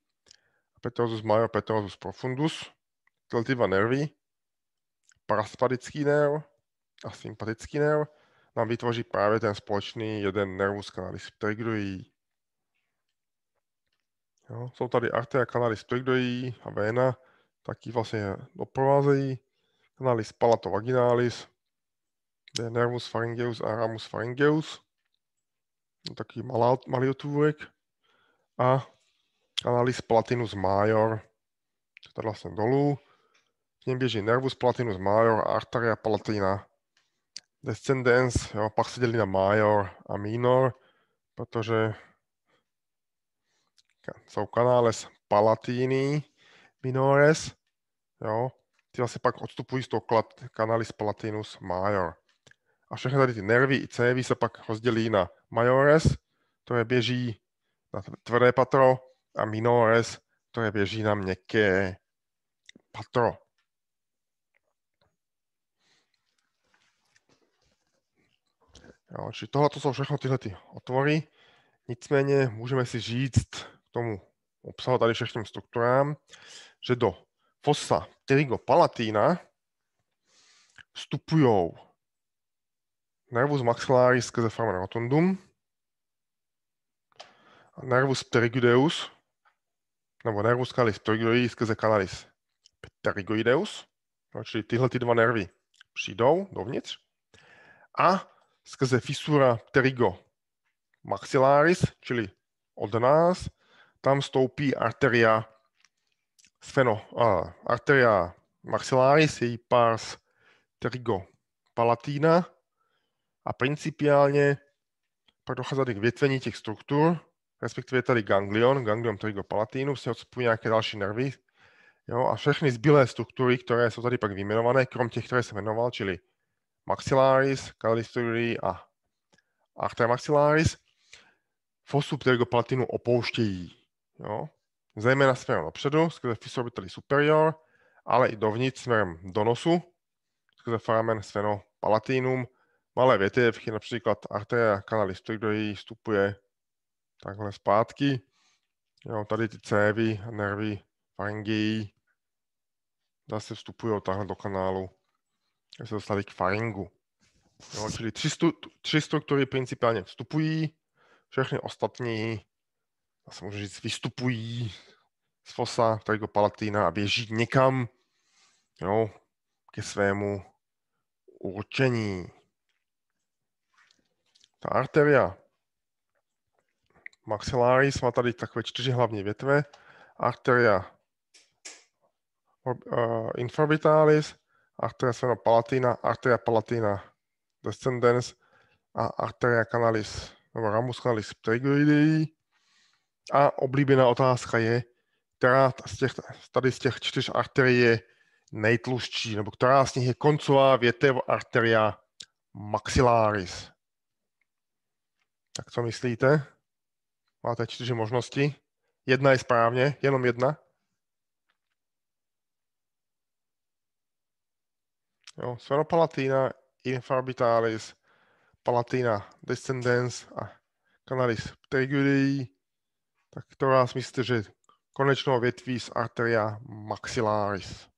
petrosus major, petrosus profundus, dva nervy, paraspatický nerv a sympatický nerv, nám vytvoří právě ten společný jeden nervus canalis pterygoidii. jsou tady arteria canalis pterygoidii a vena, taky vlastně doprovázejí canalis palatovaginalis, kde je nervus pharyngeus a ramus pharyngeus, no, taky malá, malý otvůrek a canalis palatinus major, to tady vlastně dolů, v něm běží Nervus Platinus Major, Arteria Palatina, Descendens, jo, pak se dělí na Major a Minor, protože jsou kanáles Palatini Minores, jo, ty vlastně pak odstupují z toho kanális Palatinus Major. A všechny tady ty nervy i cévy se pak rozdělí na Majores, které běží na tvrdé patro, a Minores, které běží na měkké patro. Jo, či tohle to jsou všechno tyhle ty otvory. Nicméně můžeme si říct k tomu obsahu tady všech strukturám, že do fosa pterigo-palatína vstupují nervus maxillaris skrze foramen rotundum, nervus pterygoideus, nebo nervus calis pterygoides skrze canalis pterygoideus, čili tyhle ty dva nervy přijdou dovnitř a skrze fissura pterygo maxillaris, čili od nás, tam stoupí arteria sfeno, uh, arteria maxillaris, její pars pterygo palatina a principiálně pak dochází k větvení těch struktur, respektive tady ganglion, ganglion pterygo palatinu, se odspují nějaké další nervy, Jo, a všechny zbylé struktury, které jsou tady pak vyjmenované, krom těch, které jsem jmenoval, čili maxillaris, kalisturi a maxillaris, fosu platinu opouštějí. Jo? Zejména směrem dopředu, skrze fisorbitali superior, ale i dovnitř směrem do nosu, skrze foramen sveno palatinum. Malé větevky, například arteria canalis pterygoidii, vstupuje takhle zpátky. Jo, tady ty cévy nervy faringeí zase vstupují takhle do kanálu se dostali k faringu. Jo, čili tři, stu, tři struktury principiálně vstupují, všechny ostatní, a se může říct, vystupují z fosa tady jako Palatina a běží někam jo, ke svému určení. Ta arteria maxillaris má tady takové čtyři hlavní větve. Arteria eh, infravitalis, arteria palatina, arteria palatina, descendens a arteria canalis, nebo ramus canalis pterygoidei. A oblíbená otázka je, která z těch, tady z těch čtyř arterií je nejtlustší, nebo která z nich je koncová větev arteria maxillaris. Tak co myslíte? Máte čtyři možnosti. Jedna je správně, jenom jedna. Jo, Sveno Palatina, Infabitalis, Palatina, Descendens a canalis Pterygidae, tak to vás myslíte, že konečnou větví z arteria maxillaris.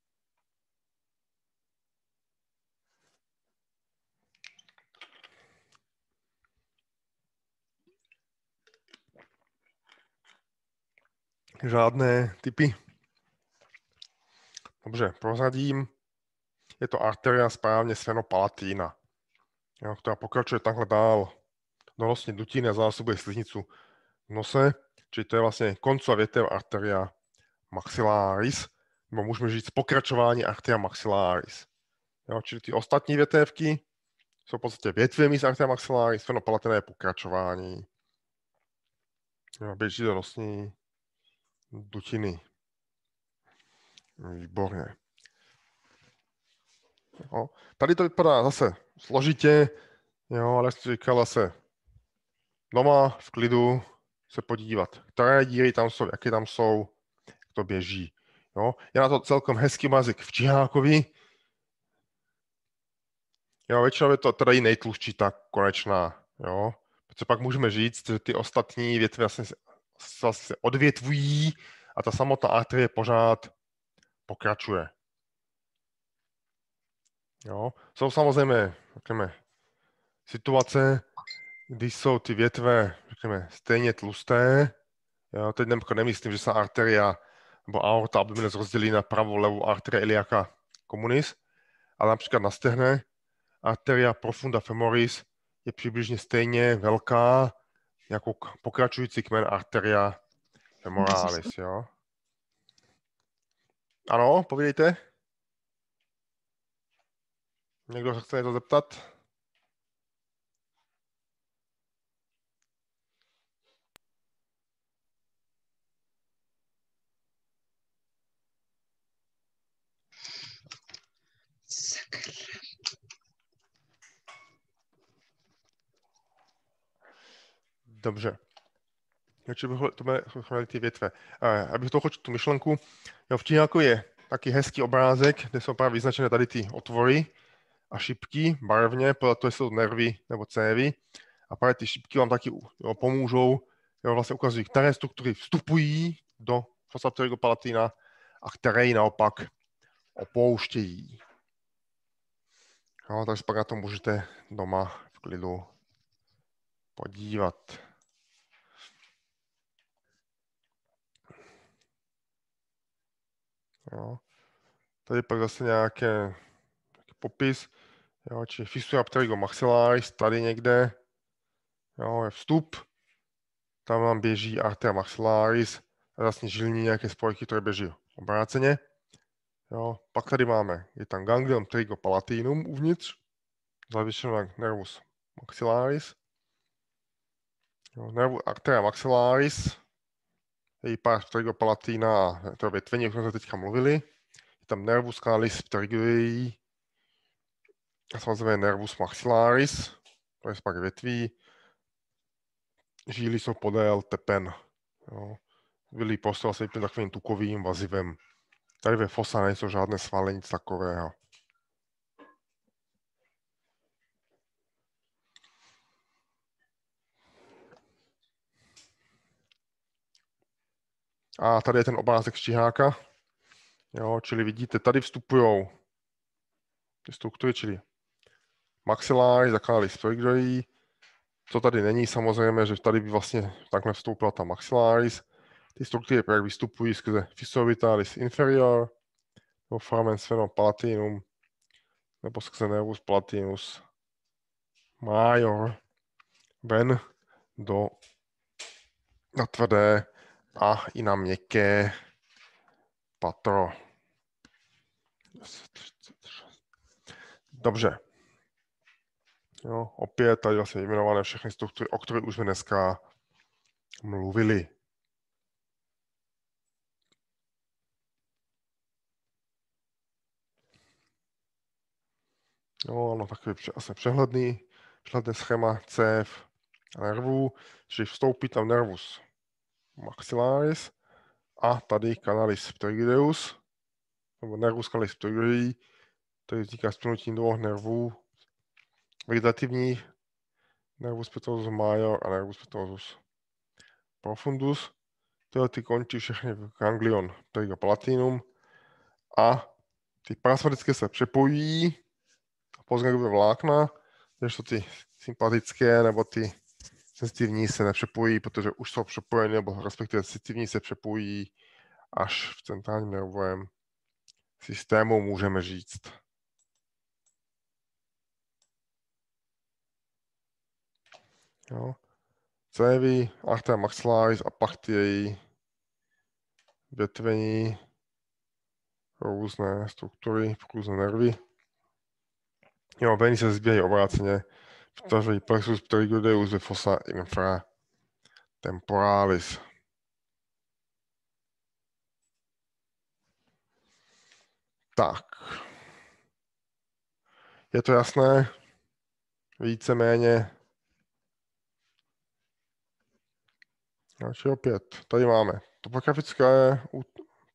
Žádné typy. Dobře, prozradím je to arteria správně svenopalatína, jo, která pokračuje takhle dál. Nosní a zásobuje sliznicu v nose, čili to je vlastně koncová větev arteria maxillaris, nebo můžeme říct pokračování arteria maxillaris. Jo, čili ty ostatní větévky jsou v podstatě větvemi z arteria maxillaris, svenopalatina je pokračování. Jo, běží do nosní dutiny. Výborně. Jo. No, tady to vypadá zase složitě, jo, ale jsi říkal zase doma v klidu se podívat, které díry tam jsou, jaké tam jsou, jak to běží. Jo. Já na to celkem hezký mazik v Čihákovi. Jo, většinou je to tady i ta konečná, jo. Protože pak můžeme říct, že ty ostatní větve vlastně se, vlastně se odvětvují a ta samotná arterie pořád pokračuje. Jo. Jsou samozřejmě, řekněme, situace, kdy jsou ty větve, řekněme, stejně tlusté, jo, teď nemyslím, že se arteria nebo aorta abdomen rozdělí na pravou, levou arteria iliaka komunis, ale například na stehne arteria profunda femoris je přibližně stejně velká jako pokračující kmen arteria femoralis, jo. Ano, povídejte. Někdo se chce něco zeptat? Dobře. Takže to měl ty větve. Abych to chodil tu myšlenku, jo, v jako je taky hezký obrázek, kde jsou právě vyznačené tady ty otvory, a šipky barevně, podle toho jsou nervy nebo cévy. A právě ty šipky vám taky jo, pomůžou, jo, vlastně ukazují, které struktury vstupují do fosfatového palatína a které ji naopak opouštějí. No, takže pak na to můžete doma v klidu podívat. No. Tady pak zase nějaké, nějaký popis. Jo, čili fisura maxillaris, tady někde jo, je vstup, tam nám běží arteria maxillaris a vlastně žilní nějaké spojky, které běží obráceně. Jo, pak tady máme, je tam ganglion palatinum uvnitř, zavěšeno na nervus maxillaris. Jo, nervus arteria maxillaris, její pár pterygopalatina a to větvení, o kterém jsme teďka mluvili. Je tam nervus canalis pterygii, a samozřejmě nervus maxillaris, to je pak větví. Žíly jsou podél tepen. Jo. Byly prostě vlastně tím takovým tukovým vazivem. Tady ve fosa nejsou žádné svaly, nic takového. A tady je ten obrázek štiháka, Jo, čili vidíte, tady vstupují ty struktury, čili Maxilize, taková Spectre, to tady není samozřejmě, že tady by vlastně takhle vstoupila ta Maxilaris. Ty struktury jak vystupují skrze Fisovitalis inferior, nebo Foramen Svenom Palatinum, nebo skrze Nervus Palatinus Major ven do na tvrdé a i na měkké patro. Dobře, Jo, opět tady vlastně jmenované všechny struktury, o kterých už jsme dneska mluvili. Jo, ano, takový asi přehledný, přehledné schéma CF nervů, čili vstoupí tam nervus maxillaris a tady canalis pterygideus, nebo nervus canalis pterygideus, který vzniká splnutím dvou nervů vegetativní nervus petrosus major a nervus petrosus profundus. Tyhle ty končí všechny v ganglion platinum a ty parasmatické se přepojí a postgangové vlákna, než to ty sympatické nebo ty senzitivní se nepřepojí, protože už jsou přepojeny, nebo respektive senzitivní se přepojí až v centrálním nervovém systému, můžeme říct. Jo. Cévy, pak ty její větvení, různé struktury, různé nervy. Jo, veny se zbíjají obráceně, vytvářejí plexus pterygodeus ve fossa infra temporalis. Tak. Je to jasné? Víceméně Další opět, tady máme topografické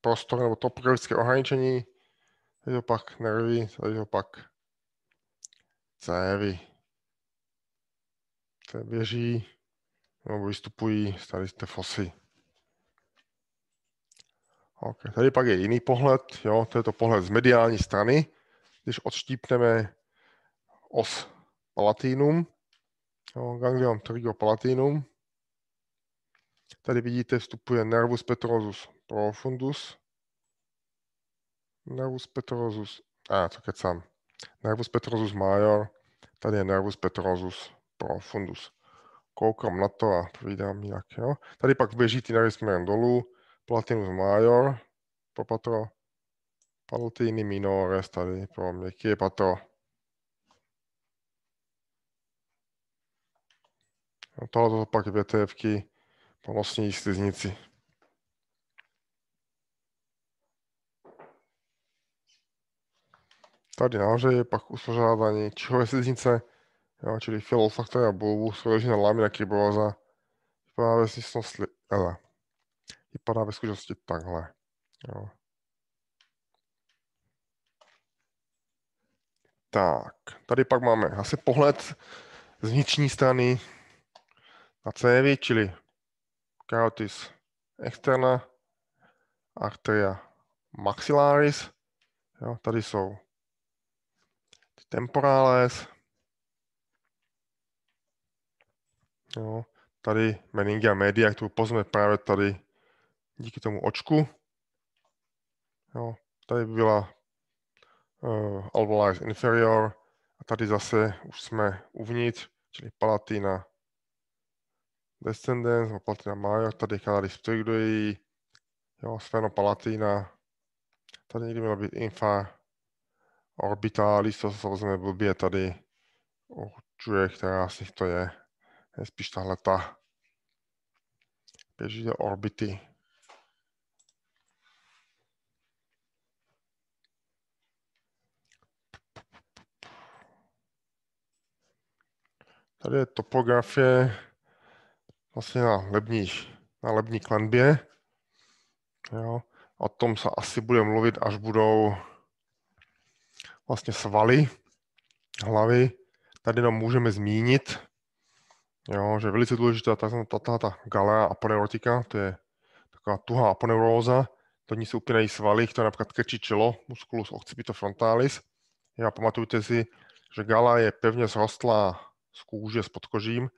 prostor nebo topografické ohraničení, tady to nervy, tady to pak cévy. To běží nebo vystupují tady z té fosy. Okay. Tady pak je jiný pohled, jo, to je to pohled z mediální strany. Když odštípneme os palatinum, ganglion trigo palatinum, Tady vidíte, vstupuje nervus petrosus profundus. Nervus petrosus, a co kecám, nervus petrosus major, tady je nervus petrosus profundus. Koukám na to a povídám jinak. Jo? Tady pak běží ty nervy směrem dolů, platinus major pro patro, palatiny minores tady pro měkké patro. No tohle to pak větevky, Polosní sliznici. Tady nahoře je pak uspořádání čichové sliznice, jo, čili filofaktory a bulbu jsou na lámina kyboza. Vypadá ve snisnosti, ale vypadá ve skutečnosti takhle. Jo. Tak, tady pak máme asi pohled z vnitřní strany na cévy, čili carotis, externa, arteria maxillaris, jo, tady jsou temporales, jo, tady meningia media, kterou pozme právě tady díky tomu očku. Jo, tady by byla uh, alveolaris inferior a tady zase už jsme uvnitř, čili palatina Descendants, palatina major, tady Canaris Pteridoi, jo, Sveno Palatina, tady někdy měla být Infa Orbitalis, to samozřejmě blbě tady určuje, která z nich to je, je spíš tahle ta. Běží do orbity. Tady je topografie, vlastně na lební, na Lební klenbě. Jo. O tom se asi bude mluvit, až budou vlastně svaly, hlavy. Tady jenom můžeme zmínit, jo, že je velice důležitá ta, ta, ta, ta galea aponeurotika, to je taková tuhá aponeuróza, To ní se upínají svaly, které například krčí čelo, musculus occipitofrontalis. Já pamatujte si, že gala je pevně zrostlá z kůže s podkožím,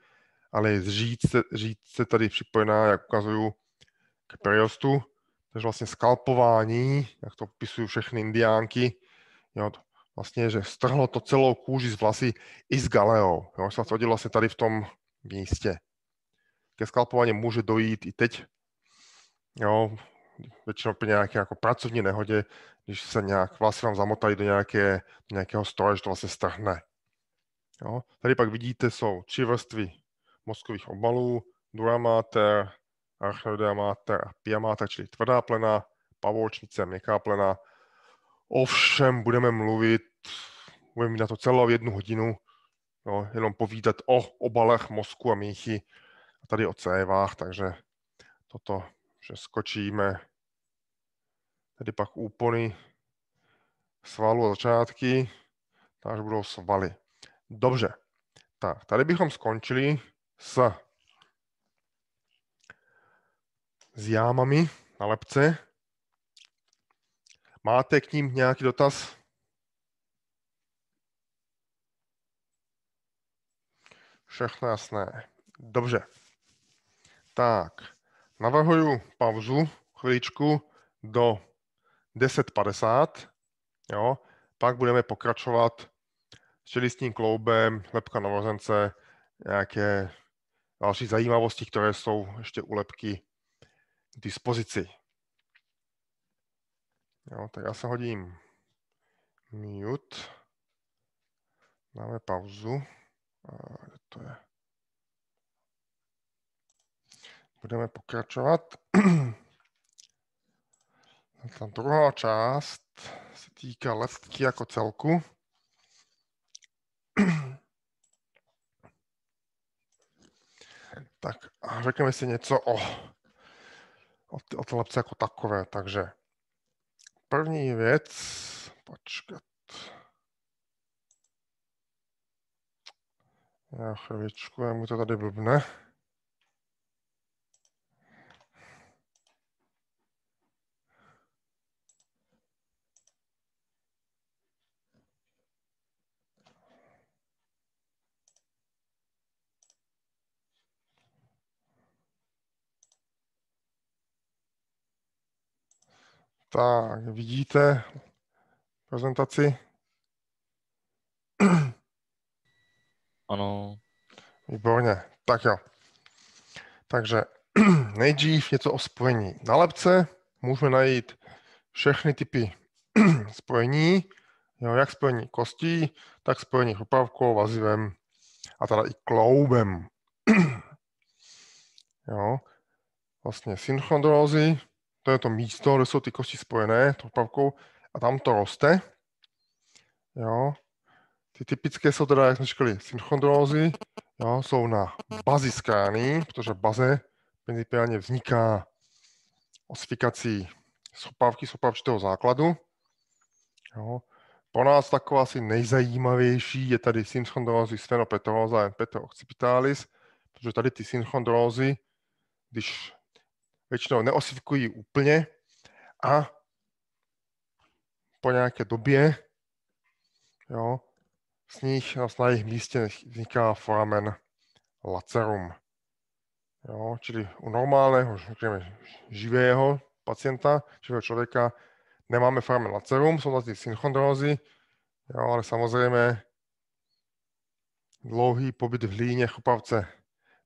ale říct se, říct se tady připojená, jak ukazuju, k periostu, takže vlastně skalpování, jak to popisují všechny indiánky, jo, to vlastně, že strhlo to celou kůži z vlasy i z galeo, Jo, se hodilo vlastně tady v tom místě. Ke skalpování může dojít i teď, jo, většinou při nějaké jako pracovní nehodě, když se nějak vlasy vám zamotají do nějaké, nějakého stroje, že to vlastně strhne. Jo. Tady pak vidíte, jsou tři vrstvy mozkových obalů, duramáter, mater a mater, čili tvrdá plena, pavoučnice, měkká plena. Ovšem budeme mluvit, budeme mít na to celou jednu hodinu, no, jenom povídat o obalech mozku a míchy a tady o cévách, takže toto, že skočíme tady pak úpony svalů a začátky, takže budou svaly. Dobře, tak tady bychom skončili s, s jámami na lepce. Máte k ním nějaký dotaz? Všechno jasné. Dobře. Tak, navrhuju pauzu, chviličku, do 10.50. Jo? Pak budeme pokračovat s čelistním kloubem, lepka novorozence, nějaké další zajímavosti, které jsou ještě u lepky k dispozici. Jo, tak já se hodím mute. Dáme pauzu. Kde to je? Budeme pokračovat. Ta druhá část se týká levky jako celku. Tak a řekneme si něco o, o, o té lepce jako takové. Takže první věc, počkat. Já chvíličku, já mu to tady blbne. Tak, vidíte prezentaci? Ano. Výborně, tak jo. Takže nejdřív něco o spojení. Na lepce můžeme najít všechny typy spojení, jo, jak spojení kostí, tak spojení chrupavkou, vazivem a teda i kloubem. jo. Vlastně synchronózy, to je to místo, kde jsou ty kosti spojené trupavkou a tam to roste. Jo. Ty typické jsou teda, jak jsme říkali, synchondrózy, jo, jsou na bazi skány, protože baze principiálně vzniká osifikací schopavky, schopavčitého základu. Jo. Pro nás taková asi nejzajímavější je tady synchondrózy sphenopetróza a petro protože tady ty synchondrózy, když většinou neosivkují úplně a po nějaké době jo, z nich no, na jejich místě vzniká foramen lacerum. Jo, čili u normálného, řekněme, živého pacienta, živého člověka, nemáme foramen lacerum, jsou to ty synchondrózy, jo, ale samozřejmě dlouhý pobyt v hlíně chopavce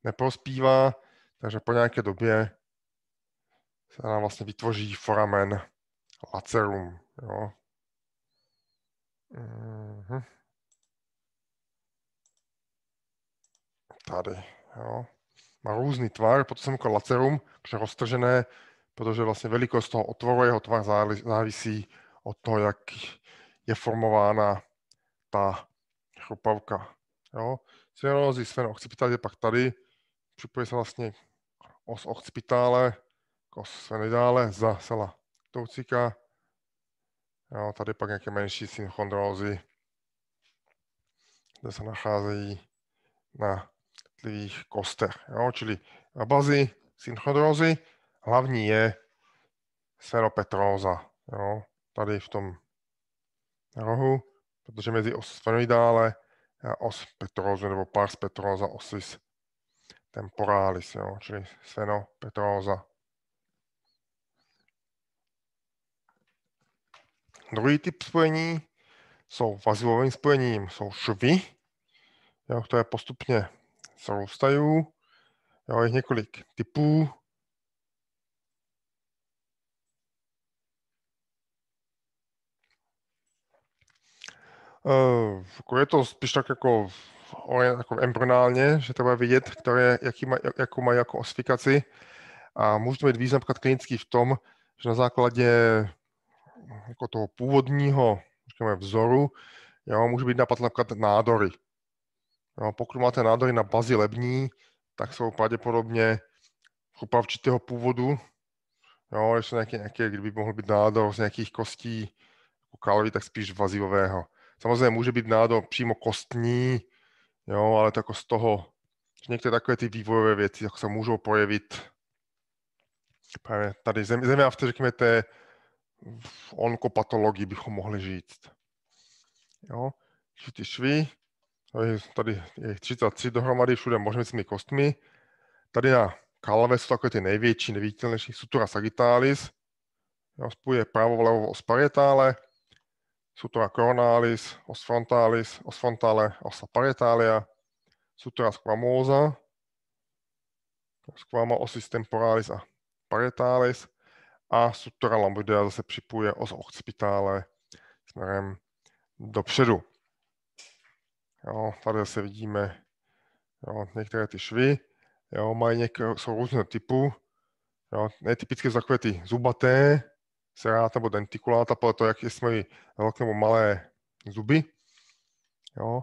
neprospívá, takže po nějaké době se nám vlastně vytvoří foramen lacerum. Jo. Mm-hmm. Tady, jo. Má různý tvar, proto jsem jako lacerum, protože roztržené, protože vlastně velikost toho otvoru, jeho tvar závisí od toho, jak je formována ta chrupavka. Jo. Synonózy s je pak tady, připojí se vlastně os occipitále, Kose dále za sala toucika. Jo, tady pak nějaké menší synchondrózy, kde se nacházejí na tlivých kostech. Jo, čili bazy synchondrózy, hlavní je sferopetróza. Jo, tady v tom rohu, protože mezi osfenoidále a os petrózu nebo pars petróza osis temporalis, jo, čili sfenopetróza. Druhý typ spojení jsou vazivovým spojením, jsou švy, jo, které postupně srůstají. Jo, je několik typů. Uh, je to spíš tak jako, jako embryonálně, že třeba vidět, které, jaký maj, jakou mají jako osifikaci. A může to mít význam klinický v tom, že na základě jako toho původního říkáme, vzoru jo, může být napadl například nádory. Jo, pokud máte nádory na bazi lební, tak jsou pravděpodobně chrupavčitého původu, jo, jestli jsou nějaké, nějaké, kdyby mohl být nádor z nějakých kostí, jako kalvy, tak spíš vazivového. Samozřejmě může být nádor přímo kostní, jo, ale to jako z toho, že některé takové ty vývojové věci jako se můžou projevit právě tady země, země v té, řekněme, té v onkopatologii bychom mohli říct. Jo? Ty švy, tady je 33 dohromady, všude možná s těmi kostmi. Tady na kalve jsou takové ty největší, neviditelnější, sutura sagittalis, jo, spojuje pravo vlevo os parietale, sutura coronalis, os frontalis, os frontale, os parietalia, sutura squamosa, squama osis temporalis a parietalis, a struktura lambda zase připuje o hospitále směrem dopředu. Jo, tady zase vidíme jo, některé ty švy, jo, mají některé, jsou různého typu. Jo, netypické jsou takové ty zubaté, seráta nebo dentikuláta, podle toho, jak jsme mají velké nebo malé zuby. Jo.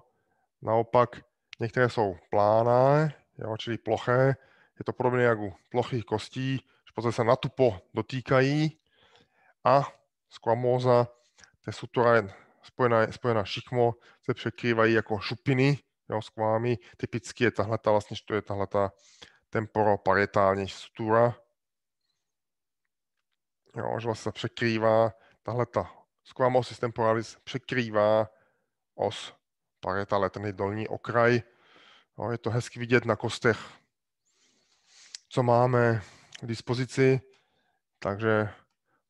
Naopak některé jsou pláné, jo, čili ploché. Je to podobné jako u plochých kostí, v podstatě se natupo dotýkají a skvamóza, to sutura jen spojená, spojená šikmo, se překrývají jako šupiny jo, skvámy. Typicky je tahle vlastně, to je tahle ta temporoparietální sutura, jo, že vlastně se překrývá tahle ta squamosis temporalis překrývá os parietale, ten je dolní okraj. Jo, je to hezky vidět na kostech, co máme k dispozici, takže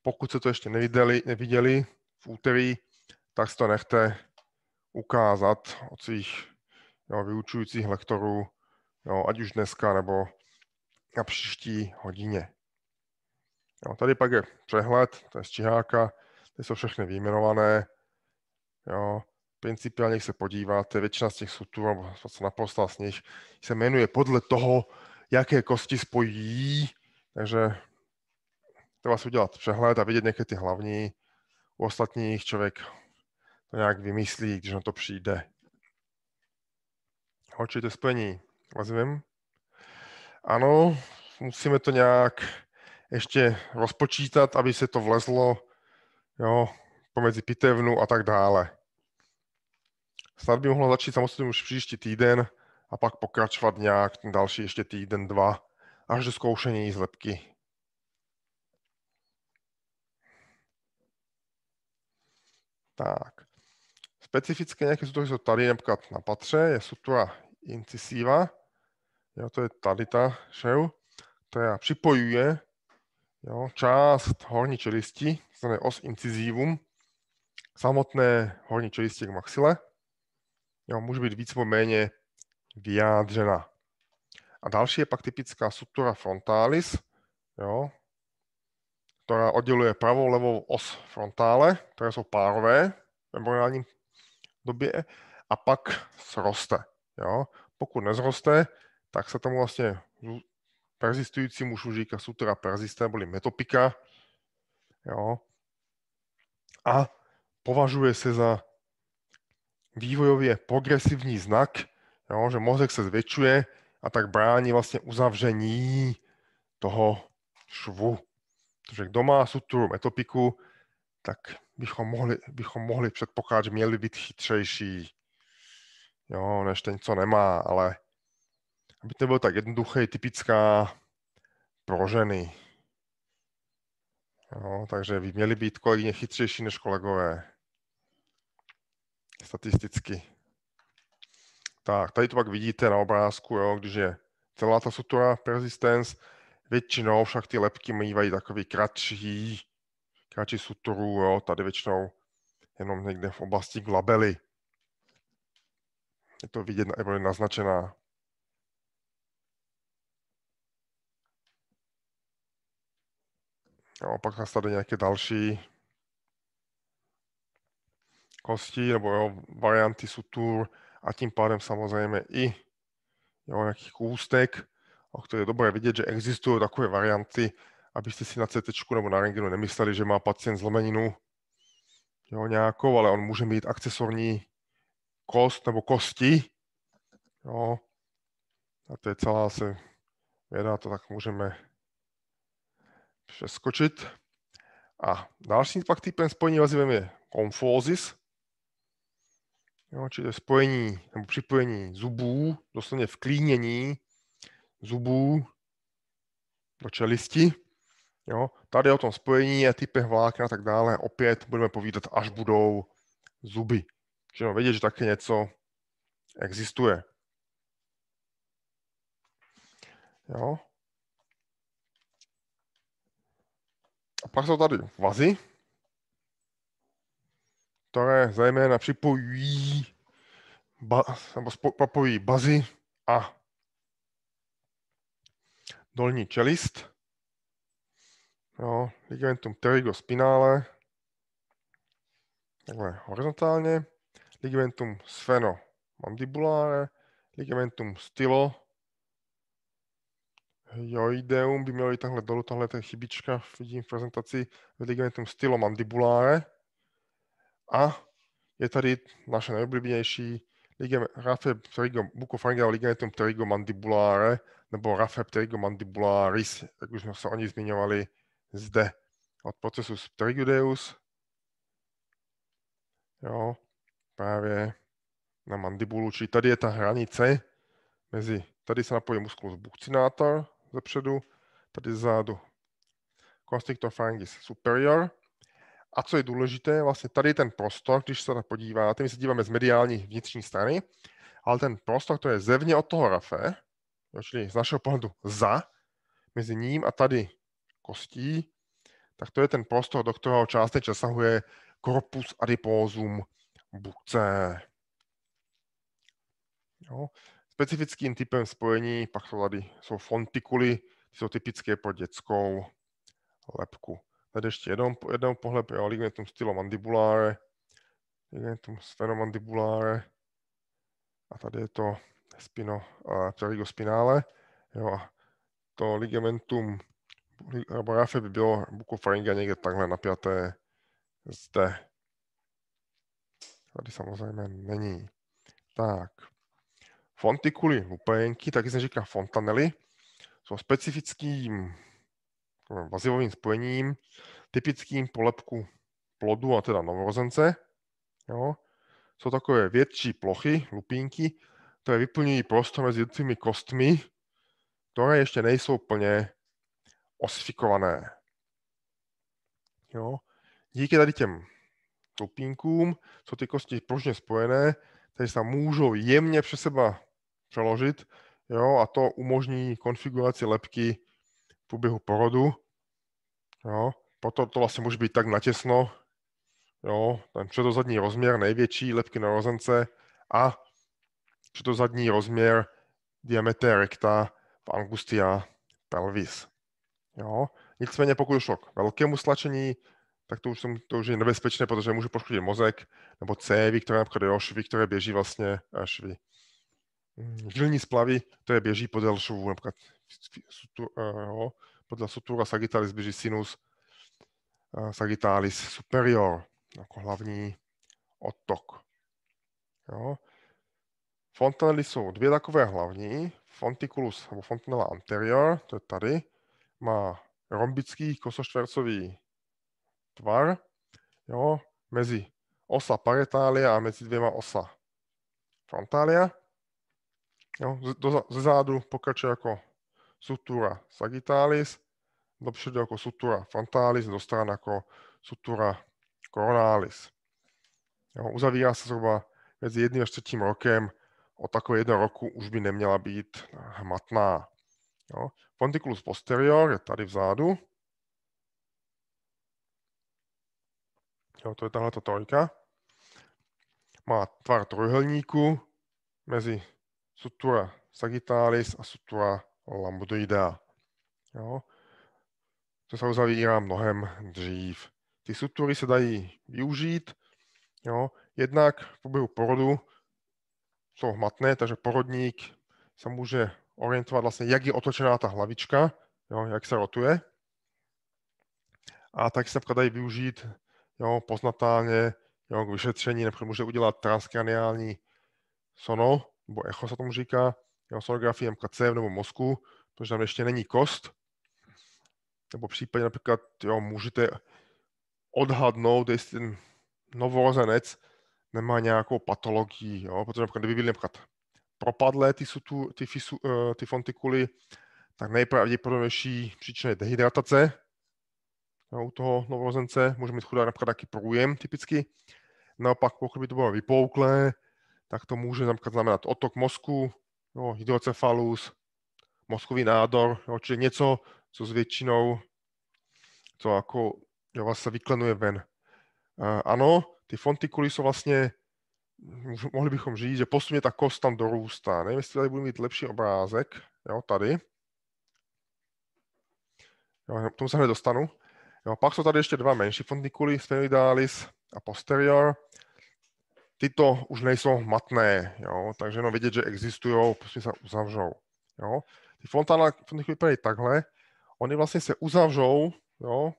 pokud se to ještě neviděli, neviděli v úterý, tak si to nechte ukázat od svých jo, vyučujících lektorů, jo, ať už dneska nebo na příští hodině. Jo, tady pak je přehled, to je čiháka, ty jsou všechny vyjmenované. Jo, principiálně, se podíváte, většina z těch sutů, nebo naprosto z nich, se jmenuje podle toho, jaké kosti spojí takže treba si udělat přehled a vidět některé ty hlavní. U ostatních člověk to nějak vymyslí, když na to přijde. to spojení, vás vím. Ano, musíme to nějak ještě rozpočítat, aby se to vlezlo jo, pomezi pitevnu a tak dále. Snad by mohlo začít samozřejmě už příští týden a pak pokračovat nějak ten další ještě týden, dva až do zkoušení zlepky. Tak. Specifické nějaké sutury jsou tady, například na patře, je sutura incisiva, jo, to je tady ta šev, která připojuje jo, část horní čelisti, to znamená os incisivum, samotné horní čelisti k maxile, jo, může být víc nebo méně vyjádřena. A další je pak typická sutura frontalis, jo, která odděluje pravou levou os frontále, které jsou párové v embryonální době, a pak sroste. Jo. Pokud nezroste, tak se tomu vlastně persistujícímu říká sutura persisté, boli metopika. Jo. A považuje se za vývojově progresivní znak, jo, že mozek se zvětšuje, a tak brání vlastně uzavření toho švu. Takže kdo má sutrum metopiku, tak bychom mohli, bychom mohli předpokládat, že měli být chytřejší, jo, než ten, co nemá, ale aby to bylo tak jednoduché typická pro ženy. Jo, takže by měli být kolegyně chytřejší než kolegové. Statisticky. Tak, tady to pak vidíte na obrázku, jo, když je celá ta sutura persistence, většinou však ty lepky mývají takový kratší, kratší suturu, jo, tady většinou jenom někde v oblasti glabely. Je to vidět nebo je naznačená. A pak nás tady nějaké další kosti nebo jo, varianty sutur, a tím pádem samozrejme i jo, nejaký kústek, o ktorej je dobré vidieť, že existujú takové varianty, aby ste si na CT nebo na rengenu nemysleli, že má pacient zlomeninu jo, nějakou, ale on může mít akcesorní kost nebo kosti. Jo. A to je celá se věda, to tak můžeme přeskočit. A dalším pak typem spojení vazivem je konfózis, Jo, čili spojení nebo připojení zubů, doslovně vklínění zubů do čelisti. Jo, tady o tom spojení je typech vlákna a tak dále. Opět budeme povídat, až budou zuby. Že vědět, že také něco existuje. Jo. A pak jsou tady vazy, které zejména připojují ba, nebo spojují bazy a dolní čelist, jo, ligamentum spinále, takhle horizontálně, ligamentum sfeno mandibulare, ligamentum stylo, joideum by mělo jít takhle dolů, tahle ta chybička vidím v prezentaci, ligamentum stylo mandibulare, a je tady naše nejoblíbenější Rafe Pterigo, bukofaringea ligamentum pterigomandibulare nebo rafepterigomandibularis, jak už jsme se o ní zmiňovali zde od procesu pterigudeus. Jo, právě na mandibulu, čili tady je ta hranice mezi, tady se napojí muskulus bukcinátor zepředu, tady zádu constrictor fangis superior, a co je důležité, vlastně tady ten prostor, když se podíváte, my se díváme z mediální vnitřní strany, ale ten prostor, to je zevně od toho rafe, čili z našeho pohledu za, mezi ním a tady kostí, tak to je ten prostor, do kterého částečně zasahuje korpus adipózum buce. Jo. Specifickým typem spojení pak jsou tady jsou fontikuly, jsou typické pro dětskou lepku tady ještě jeden, jeden pohled, jo, lignetum mandibuláre, lignetum sphenomandibuláre a tady je to spino, uh, spinále, jo, a to ligamentum boráfe by bylo bukofaringa někde takhle napjaté zde. Tady samozřejmě není. Tak. Fontikuly lupenky, taky se říká fontanely, jsou specifickým Eh, vazivovým spojením, typickým polepku plodu a teda novorozence. Jo. Jsou takové větší plochy, lupínky, které vyplňují prostor mezi jednotlivými kostmi, které ještě nejsou plně osifikované. Jo. Díky tady těm lupínkům jsou ty kosti pružně spojené, takže se můžou jemně přes seba přeložit jo, a to umožní konfiguraci lepky průběhu porodu. Jo. Potom to vlastně může být tak natěsno, jo, ten předozadní rozměr největší lepky narozence a předozadní rozměr diameter recta v angustia pelvis. Jo. Nicméně pokud došlo k velkému stlačení, tak to už, jsem, to už je nebezpečné, protože můžu poškodit mozek nebo cévy, které například jo, švy, které běží vlastně švy. Mm, žilní splavy, je běží podél šovu, napríklad podle Sutura sagitalis běží sinus sagitalis superior jako hlavní odtok. Jo. Fontanely jsou dvě takové hlavní. Fonticulus nebo fontanela anterior, to je tady, má rombický kosoštvercový tvar jo, mezi osa parietália a mezi dvěma osa frontália. Jo, no, do, ze zádu pokračuje jako sutura sagittalis, dopředu jako sutura frontalis, do stran jako sutura coronalis. Jo, uzavírá se zhruba mezi jedním a třetím rokem, o takové jedno roku už by neměla být hmatná. Jo. Ponticulus posterior je tady vzadu. Jo, to je tahle trojka. Má tvar trojuhelníku mezi sutura sagittalis a sutura lambdoidea. Jo? To se uzavírá mnohem dřív. Ty sutury se dají využít, jo? jednak v průběhu porodu jsou hmatné, takže porodník se může orientovat vlastně, jak je otočená ta hlavička, jo? jak se rotuje. A tak se dají využít jo, poznatálně jo, k vyšetření, například může udělat transkraniální sono, nebo echo se tomu říká, jeho sonografii MKC nebo mozku, protože tam ještě není kost, nebo případně například jo, můžete odhadnout, jestli ten novorozenec nemá nějakou patologii, jo? protože například, kdyby byly například propadlé ty, sutu, ty, fisu, eh, ty fontikuly, tak nejpravděpodobnější příčina je dehydratace jo, u toho novorozence, může mít chudá například taky průjem typicky, naopak pokud by to bylo vypouklé, tak to může například znamenat otok mozku, jo, hydrocefalus, mozkový nádor, jo, čili něco, co s většinou, co jako jo, vlastně vyklenuje ven. E, ano, ty fontikuly jsou vlastně, mohli bychom říct, že postupně ta kost tam dorůstá. Nevím, jestli tady budu mít lepší obrázek, jo, tady. Jo, k tomu se hned dostanu. Jo, pak jsou tady ještě dva menší fontikuly, sphenoidalis a posterior tyto už nejsou matné, jo? takže jenom vidět, že existují, prostě se uzavřou. Jo? Ty fontána, fontány vypadají takhle, oni vlastně se uzavřou, jo?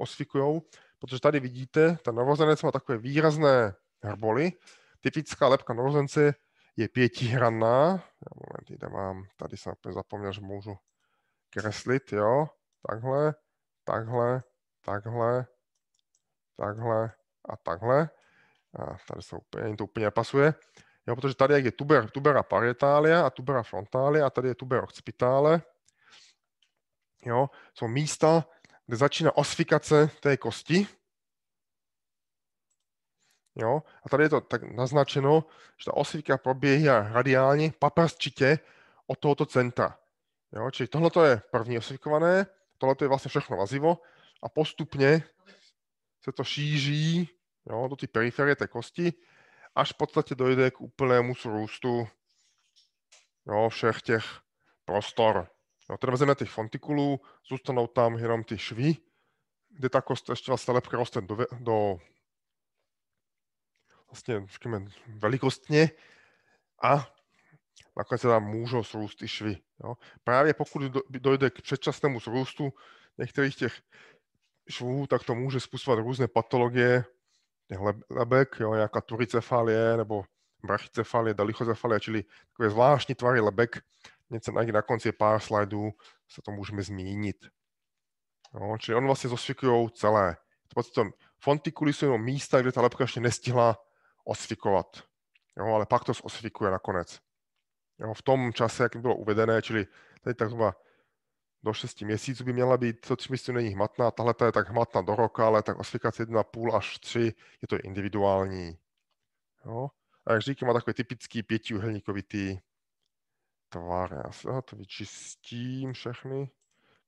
osvikují, protože tady vidíte, ten novozenec má takové výrazné hrboly. Typická lepka novozence je pětihranná. Já moment, jde mám, tady jsem zapomněl, že můžu kreslit, jo, takhle, takhle, takhle, takhle a takhle. A tady se úplně, to úplně nepasuje. Jo, protože tady je tuber, tubera parietália a tubera frontália a tady je tuber occipitále. Jo, jsou místa, kde začíná osfikace té kosti. Jo, a tady je to tak naznačeno, že ta osvika probíhá radiálně, paprstčitě od tohoto centra. Jo, čili tohle je první osvikované, tohle je vlastně všechno vazivo a postupně se to šíří jo, do té periferie té kosti, až v podstatě dojde k úplnému srůstu jo, všech těch prostor. Jo, teda vezeme těch fontikulů, zůstanou tam jenom ty švy, kde ta kost ještě vlastně lepka roste do, do vlastně, říkáme, velikostně a nakonec tam můžou zrůst i švy. Jo. Právě pokud dojde k předčasnému zrůstu některých těch švů, tak to může způsobovat různé patologie, těch lebek, jo, nějaká turicefalie nebo brachycefalie, dalichocefalie, čili takové zvláštní tvary lebek. Něco najde na konci pár slajdů, se to můžeme zmínit. Jo, čili on vlastně zosvikují celé. To potom fontikuly jsou jenom místa, kde ta lebka ještě nestihla osvikovat. Jo, ale pak to zosvikuje nakonec. Jo, v tom čase, jak bylo uvedené, čili tady tak do 6 měsíců by měla být, co 3 měsíců není hmatná, tahle je tak hmatná do roka, ale tak osvěkace 1,5 až 3 je to individuální. Jo? A jak říkám, má takový typický pětiuhelníkovitý tvar. Já se to vyčistím všechny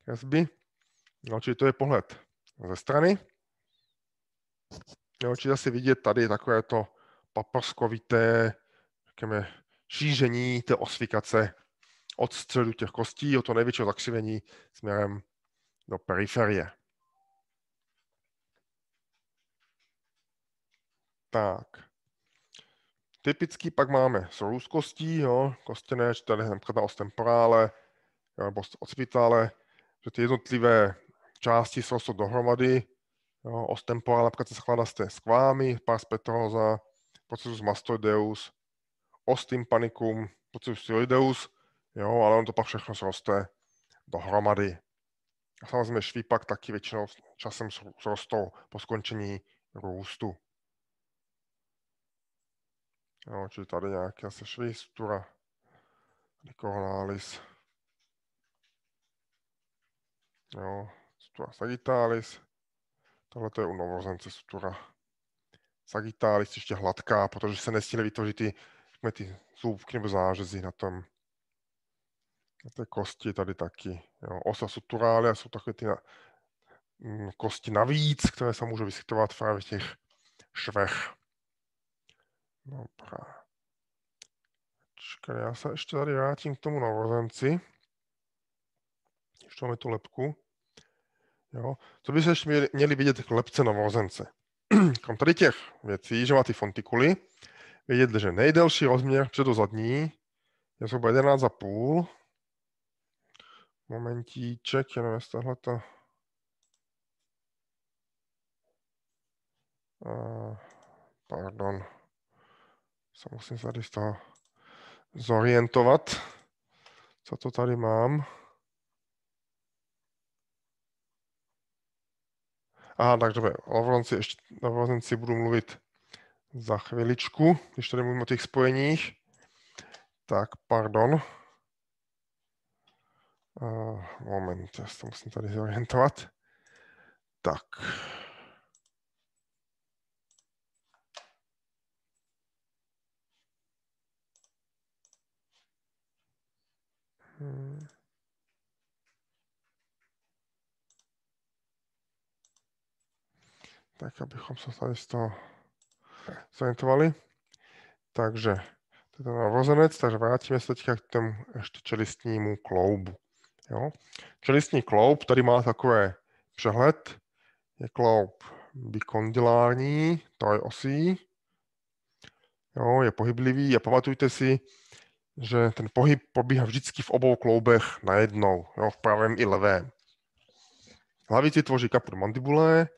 kresby. No, čili to je pohled ze strany. Jo, čili zase vidět tady takové to paprskovité, řekněme, šíření té osvikace od středu těch kostí, od toho největšího zakřivení směrem do periferie. Tak. Typicky pak máme srůz kostí, jo, kostěné, tady například na os nebo ocvitále, že ty jednotlivé části srostou dohromady. Jo, ostemporále, například se skládá z té skvámy, pars petrosa, procesus mastoideus, ostimpanikum, procesus thyroideus, Jo, ale on to pak všechno zroste dohromady. A samozřejmě šví pak taky většinou časem zrostou po skončení růstu. Jo, čili tady nějaká se šví, stura, dikornalis. Jo, stura sagitalis. Tohle to je u novorozence stura sagitalis. ještě hladká, protože se nestihly vytvořit ty, ty zůbky nebo zářezy na tom ty kosti tady taky. Jo. Osa suturále jsou takové ty na, m, mm, kosti navíc, které se můžou vyskytovat právě v těch švech. Dobrá. No, Čekaj, já se ještě tady vrátím k tomu novorozenci. Ještě máme tu lepku. Jo. Co by se ještě měli, měli vidět k lepce novorozence? Krom tady těch věcí, že má ty fontikuly, vědět, že nejdelší rozměr předozadní je zhruba 11,5 Momentíček, jenom jest tohle to... pardon. Se musím se tady z toho zorientovat, co to tady mám. Aha, tak dobře, o Vrozenci, ještě, o budu mluvit za chviličku, když tady mluvím o těch spojeních. Tak, pardon. Uh, moment, já se musím tady zorientovat. Tak. Hmm. Tak, abychom se tady z toho zorientovali. Takže to je ten rozenec, takže vrátíme se teďka k tomu ještě čelistnímu kloubu. Jo. Čelistní kloub, tady má takové přehled, je kloub bikondylární, to je osí, jo, je pohyblivý a pamatujte si, že ten pohyb probíhá vždycky v obou kloubech najednou, jo, v pravém i levém. Hlavici tvoří kaput mandibule,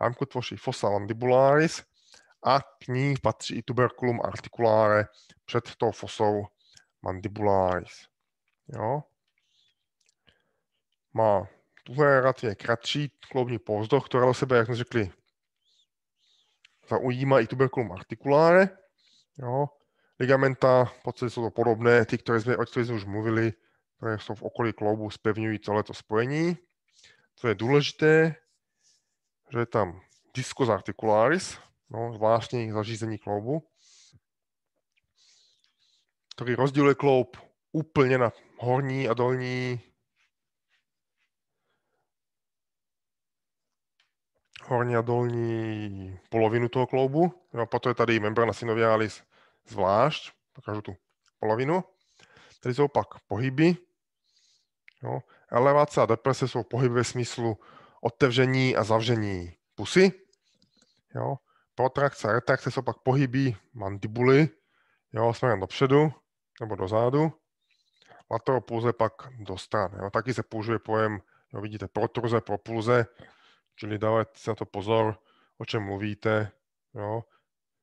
rámku tvoří fossa mandibularis a k ní patří i tuberculum articulare před tou fosou mandibularis. Jo? má tuhle relativně kratší kloubní povzdoch, která do sebe, jak jsme řekli, zaujíma i tuberkulum artikuláre. Jo. Ligamenta, v podstatě jsou to podobné, ty, které jsme, o kterých jsme už mluvili, které jsou v okolí kloubu, spevňují to spojení. To je důležité, že je tam discus articularis, no, zvláštní zařízení kloubu, který rozděluje kloub úplně na horní a dolní horní a dolní polovinu toho kloubu. Jo, proto je tady membrana synovialis zvlášť, pokážu tu polovinu. Tady jsou pak pohyby. Jo. Elevace a deprese jsou pohyby ve smyslu otevření a zavření pusy. Jo. Protrakce a retrakce jsou pak pohyby mandibuly jo, směrem dopředu nebo dozadu. Lateropulze pak do strany. Jo. Taky se použije pojem, jo, vidíte, protruze, propulze, Čili dávat si na to pozor, o čem mluvíte. Jo.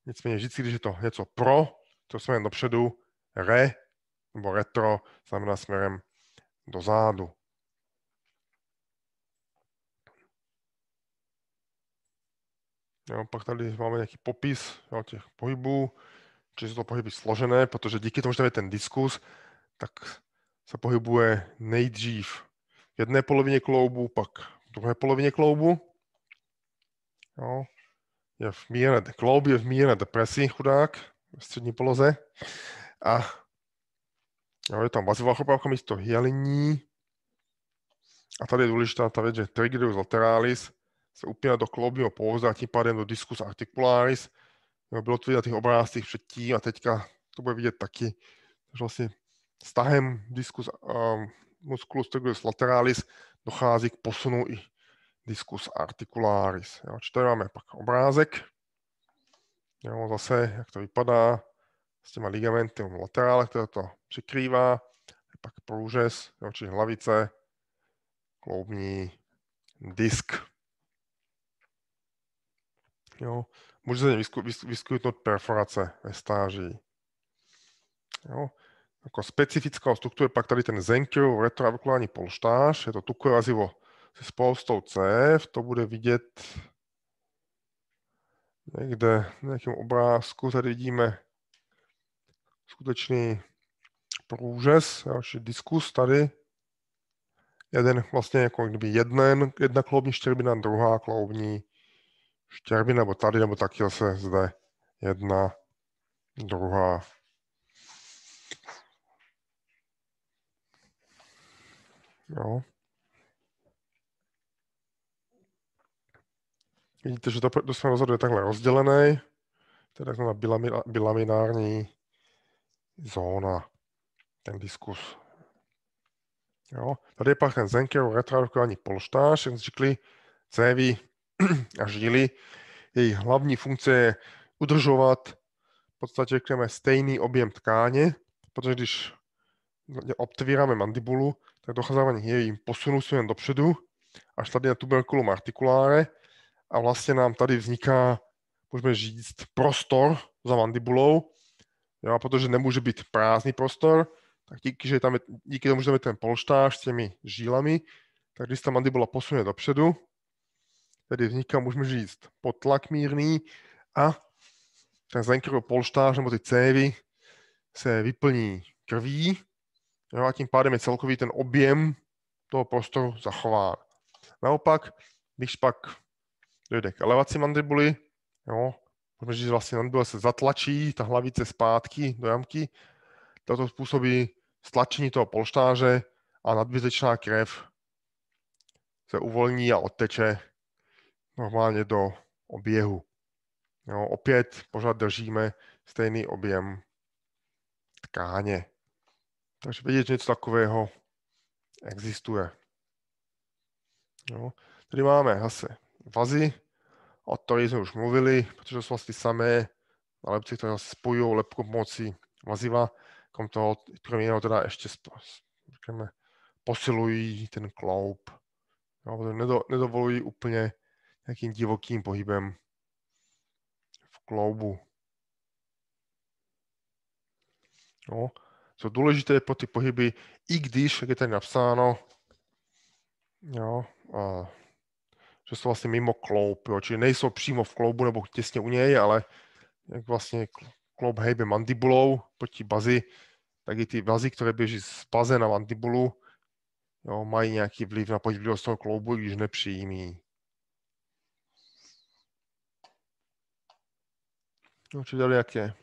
Nicméně vždycky, když je to něco pro, to směrem dopředu, re nebo retro znamená směrem dozadu. Jo, pak tady máme nějaký popis jo, těch pohybů, či jsou to pohyby složené, protože díky tomu, že tady je ten diskus, tak se pohybuje nejdřív v jedné polovině kloubu, pak druhé polovině kloubu. Jo. Je v mírné, kloub je v mírné depresi, chudák, v střední poloze. A jo, je tam vazivá chopávka místo hyaliní. A tady je důležitá ta věc, že triggerus lateralis se upíná do kloubního pouze a tím pádem do discus articularis. Jo, bylo to vidět na těch obrázcích předtím a teďka to bude vidět taky. Takže vlastně stahem diskus um, musculus triggerus lateralis dochází k posunu i diskus articularis. Jo. tady máme pak obrázek, jo, zase, jak to vypadá s těma ligamenty v laterále, které to přikrývá, pak průřez, jo, čili hlavice, kloubní disk. Jo. Může se vyskytnout perforace ve stáží. Jo jako specifická struktura pak tady ten Zenkirov retroavkulární polštář, je to tukorazivo se spoustou c, to bude vidět někde na nějakém obrázku, tady vidíme skutečný průřez, diskus tady, jeden vlastně jako kdyby jeden, jedna kloubní štěrbina, druhá kloubní štěrbina, nebo tady, nebo taky se zde jedna, druhá No. Vidíte, že to, to se rozhoduje takhle rozdělený, to je takhle bilaminární zóna, ten diskus. Jo. Tady je pak ten Zenkerův retrodukální polštář, jak řekli, cévy a žíly. Její hlavní funkce je udržovat v podstatě, řekněme, stejný objem tkáně, protože když obtvíráme mandibulu, tak docházávání hněvým posunu směrem dopředu, až tady na tuberkulum artikuláre a vlastně nám tady vzniká, můžeme říct, prostor za mandibulou, jo, protože nemůže být prázdný prostor, tak díky, že tam je, díky tomu, že tam je ten polštář s těmi žílami, tak když ta mandibula posune dopředu, tedy vzniká, můžeme říct, potlak mírný a ten Zenkerův polštář nebo ty cévy se vyplní krví Jo, no a tím pádem je celkový ten objem toho prostoru zachován. Naopak, když pak dojde k elevaci mandibuly, jo, protože vlastně mandibule se zatlačí, ta hlavice zpátky do jamky, tato způsobí stlačení toho polštáře a nadbytečná krev se uvolní a odteče normálně do oběhu. Jo, opět pořád držíme stejný objem tkáně. Takže vědět, že něco takového existuje. Jo. Tady máme zase vazy, o které jsme už mluvili, protože jsou vlastně samé nálepci, které spojují lepku pomocí vaziva, krom toho, kromě jiného teda ještě řekněme, posilují ten kloup. Jo, nedo, nedovolují úplně nějakým divokým pohybem v kloubu. Jo jsou důležité pro ty pohyby, i když, jak je tady napsáno, jo, a, že jsou vlastně mimo kloub, jo, čili nejsou přímo v kloubu nebo těsně u něj, ale jak vlastně kloub hejbe mandibulou proti bazi, tak i ty vazy, které běží z baze na mandibulu, jo, mají nějaký vliv na pohyblivost toho kloubu, když nepřímý. No, či dali jaké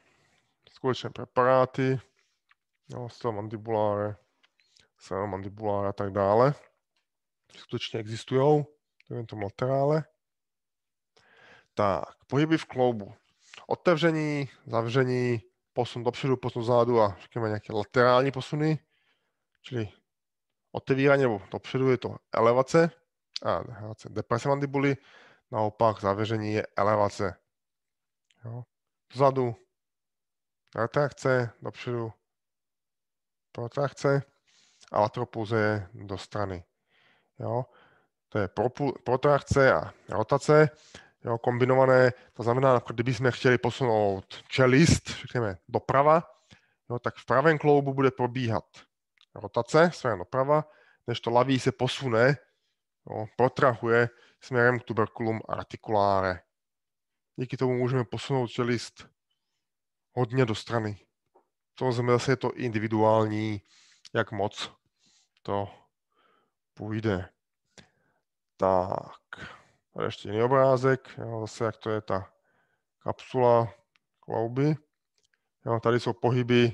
skutečné preparáty. No, styl mandibuláre, sila mandibuláre a tak dále. Skutečně existují, to je tom laterále. Tak, pohyby v kloubu. Otevření, zavření, posun dopředu, posun zádu a řekněme nějaké laterální posuny, čili otevírání nebo dopředu je to elevace a deprese mandibuly, naopak zavření je elevace. Jo. Vzadu, retrakce, dopředu, pro a atropulze je do strany. Jo? To je protrakce a rotace jo, kombinované. To znamená, jako kdyby jsme chtěli posunout čelist, řekněme, doprava, jo, tak v pravém kloubu bude probíhat rotace směrem doprava, než to laví se posune, jo, protrahuje směrem k tuberkulum artikuláre. Díky tomu můžeme posunout čelist hodně do strany. Samozřejmě zase je to individuální, jak moc to půjde. Tak, tady ještě jiný obrázek, jo, zase jak to je ta kapsula klouby. Jo, tady jsou pohyby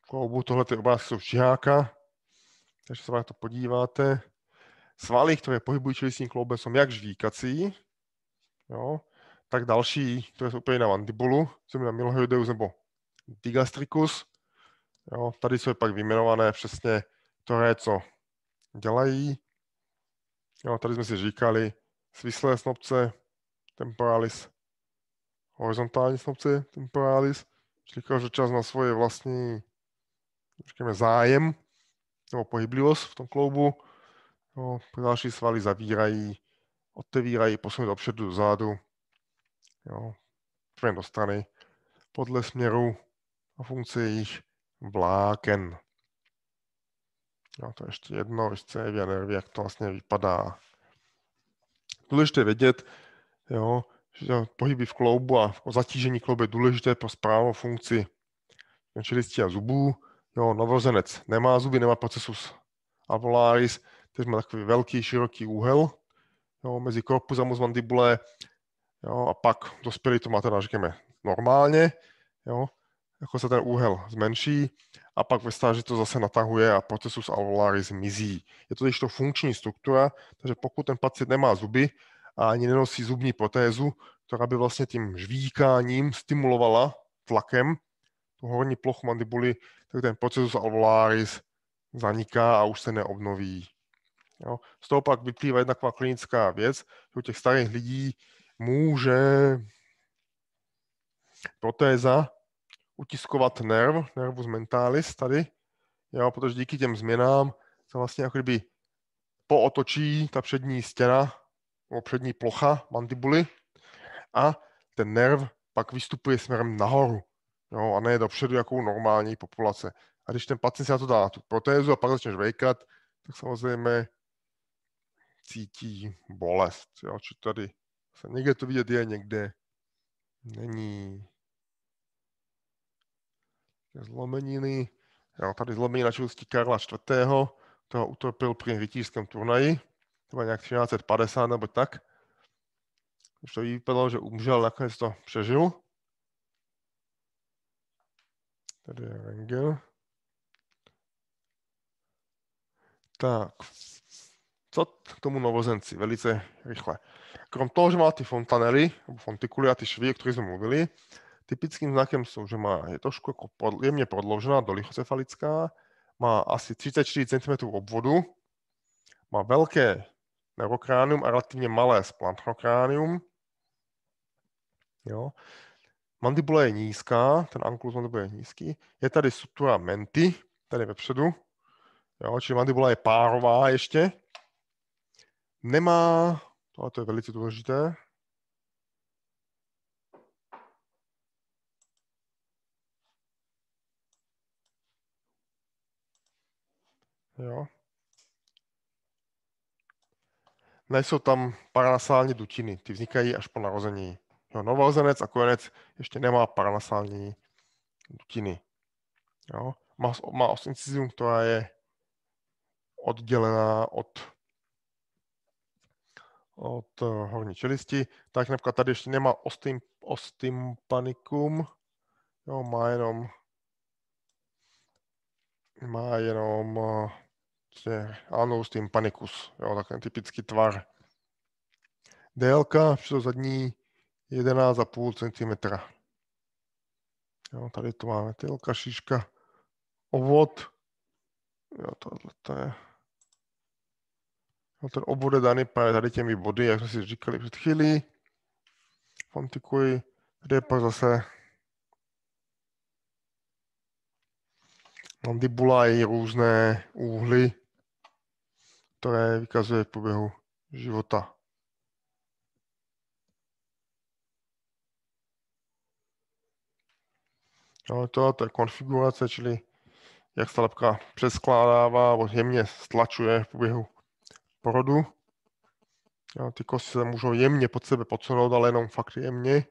kloubu, tohle ty obrázky jsou šiháka, takže se na to podíváte. Svaly, které pohybují čelistní kloube, jsou jak žvíkací, jo, tak další, které jsou úplně na mandibulu, jsou na milhoideu nebo digastricus. Jo, tady jsou pak vyjmenované přesně to, co dělají. Jo, tady jsme si říkali svislé snobce, temporalis, horizontální snobce, temporalis, čili každý čas na svoje vlastní řekněme, zájem nebo pohyblivost v tom kloubu. Jo, další svaly zavírají, otevírají, posunují dopředu, dozadu, jo, do strany, podle směru a funkce jejich vláken. Jo, to ještě jedno, ještě je, nevím, jak to vlastně vypadá. Důležité vědět, jo, že pohyby v kloubu a o zatížení kloubu je důležité pro správnou funkci čelistí a zubů. Jo, novorozenec nemá zuby, nemá procesus alveolaris, takže má takový velký, široký úhel jo, mezi korpusem a mandibule jo, a pak dospělý to má teda, řekněme, normálně, jo, jako se ten úhel zmenší a pak ve stáži to zase natahuje a procesus alveolary zmizí. Je to to funkční struktura, takže pokud ten pacient nemá zuby a ani nenosí zubní protézu, která by vlastně tím žvíkáním stimulovala tlakem tu horní plochu mandibuly, tak ten procesus alveolaris zaniká a už se neobnoví. Jo. Z toho pak vyplývá jedna klinická věc, že u těch starých lidí může protéza utiskovat nerv, nervus mentalis tady, jo, protože díky těm změnám se vlastně jako kdyby pootočí ta přední stěna, nebo přední plocha mandibuly a ten nerv pak vystupuje směrem nahoru, jo, a ne dopředu jako normální populace. A když ten pacient si na to dá tu protézu a pak začne žvejkat, tak samozřejmě cítí bolest. Jo? Či tady se někde to vidět je, někde není zlomeniny, jo, tady zlomenina čelosti Karla IV. toho utopil při rytířském turnaji, to bylo nějak 1350 nebo tak. Už to vypadalo, že umřel, nakonec to přežil. Tady je Rengel. Tak, co k tomu novozenci, velice rychle. Krom toho, že má ty fontanely, fontikuly a ty švy, o kterých jsme mluvili, Typickým znakem sú, že má, je trošku ako pod, jemne podložená, dolichocefalická, má asi 34 cm obvodu, má velké neurokránium a relativně malé splantrokránium. Jo. Mandibula je nízká, ten anklus mandibula je nízký. Je tady struktura menty, tady vepředu. Jo, čili mandibula je párová ještě. Nemá, to je velice důležité, Jo. Nejsou tam paranasální dutiny, ty vznikají až po narození. Jo, novorozenec a kojenec ještě nemá paranasální dutiny. Jo. Má, má osincizum, která je oddělená od, od eh, horní čelisti, tak například tady ještě nemá ostym, ostympanikum, jo, má jenom má jenom eh, se prostě, tím panikus. jo, tak ten typický tvar. Délka přišlo zadní 11,5 cm. Jo, tady to máme délka, šíška, obvod. Jo, tohle to je. Jo, ten obvod je daný právě tady těmi body, jak jsme si říkali před chvílí. Fontikuji, tady je pak zase mandibula i různé úhly které vykazuje v průběhu života. No, to je konfigurace, čili jak se lepka přeskládává nebo jemně stlačuje v průběhu porodu. No, ty kosti se můžou jemně pod sebe podsunout, ale jenom fakt jemně.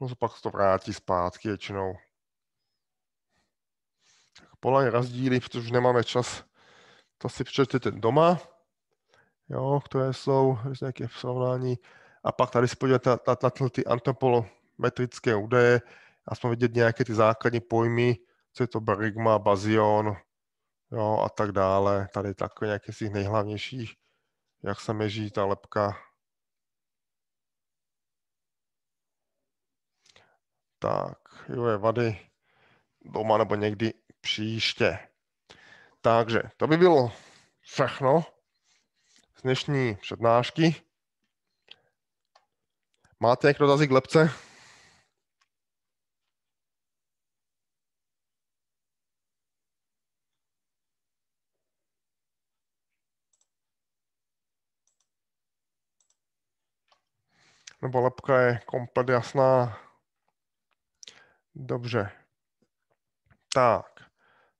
No pak se to vrátí zpátky většinou. Polaň rozdíly, protože už nemáme čas to si přečtete doma, jo, které jsou nějaké srovnání. A pak tady si podíváte na, na, na ty antropometrické údaje, aspoň vidět nějaké ty základní pojmy, co je to Brigma, bazion, jo, a tak dále. Tady takové nějaké z těch nejhlavnějších, jak se měří ta lepka. Tak, jo, je vady doma nebo někdy příště. Takže to by bylo všechno z dnešní přednášky. Máte někdo dotazy k lepce? Nebo lepka je komplet jasná. Dobře. Tak.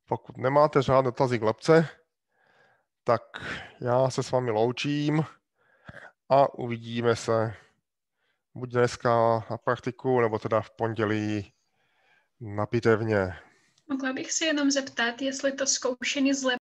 Pokud nemáte žádné dotazy k lepce, tak já se s vámi loučím a uvidíme se buď dneska na praktiku, nebo teda v pondělí na pitevně. Mohla bych se jenom zeptat, jestli to zkoušení zle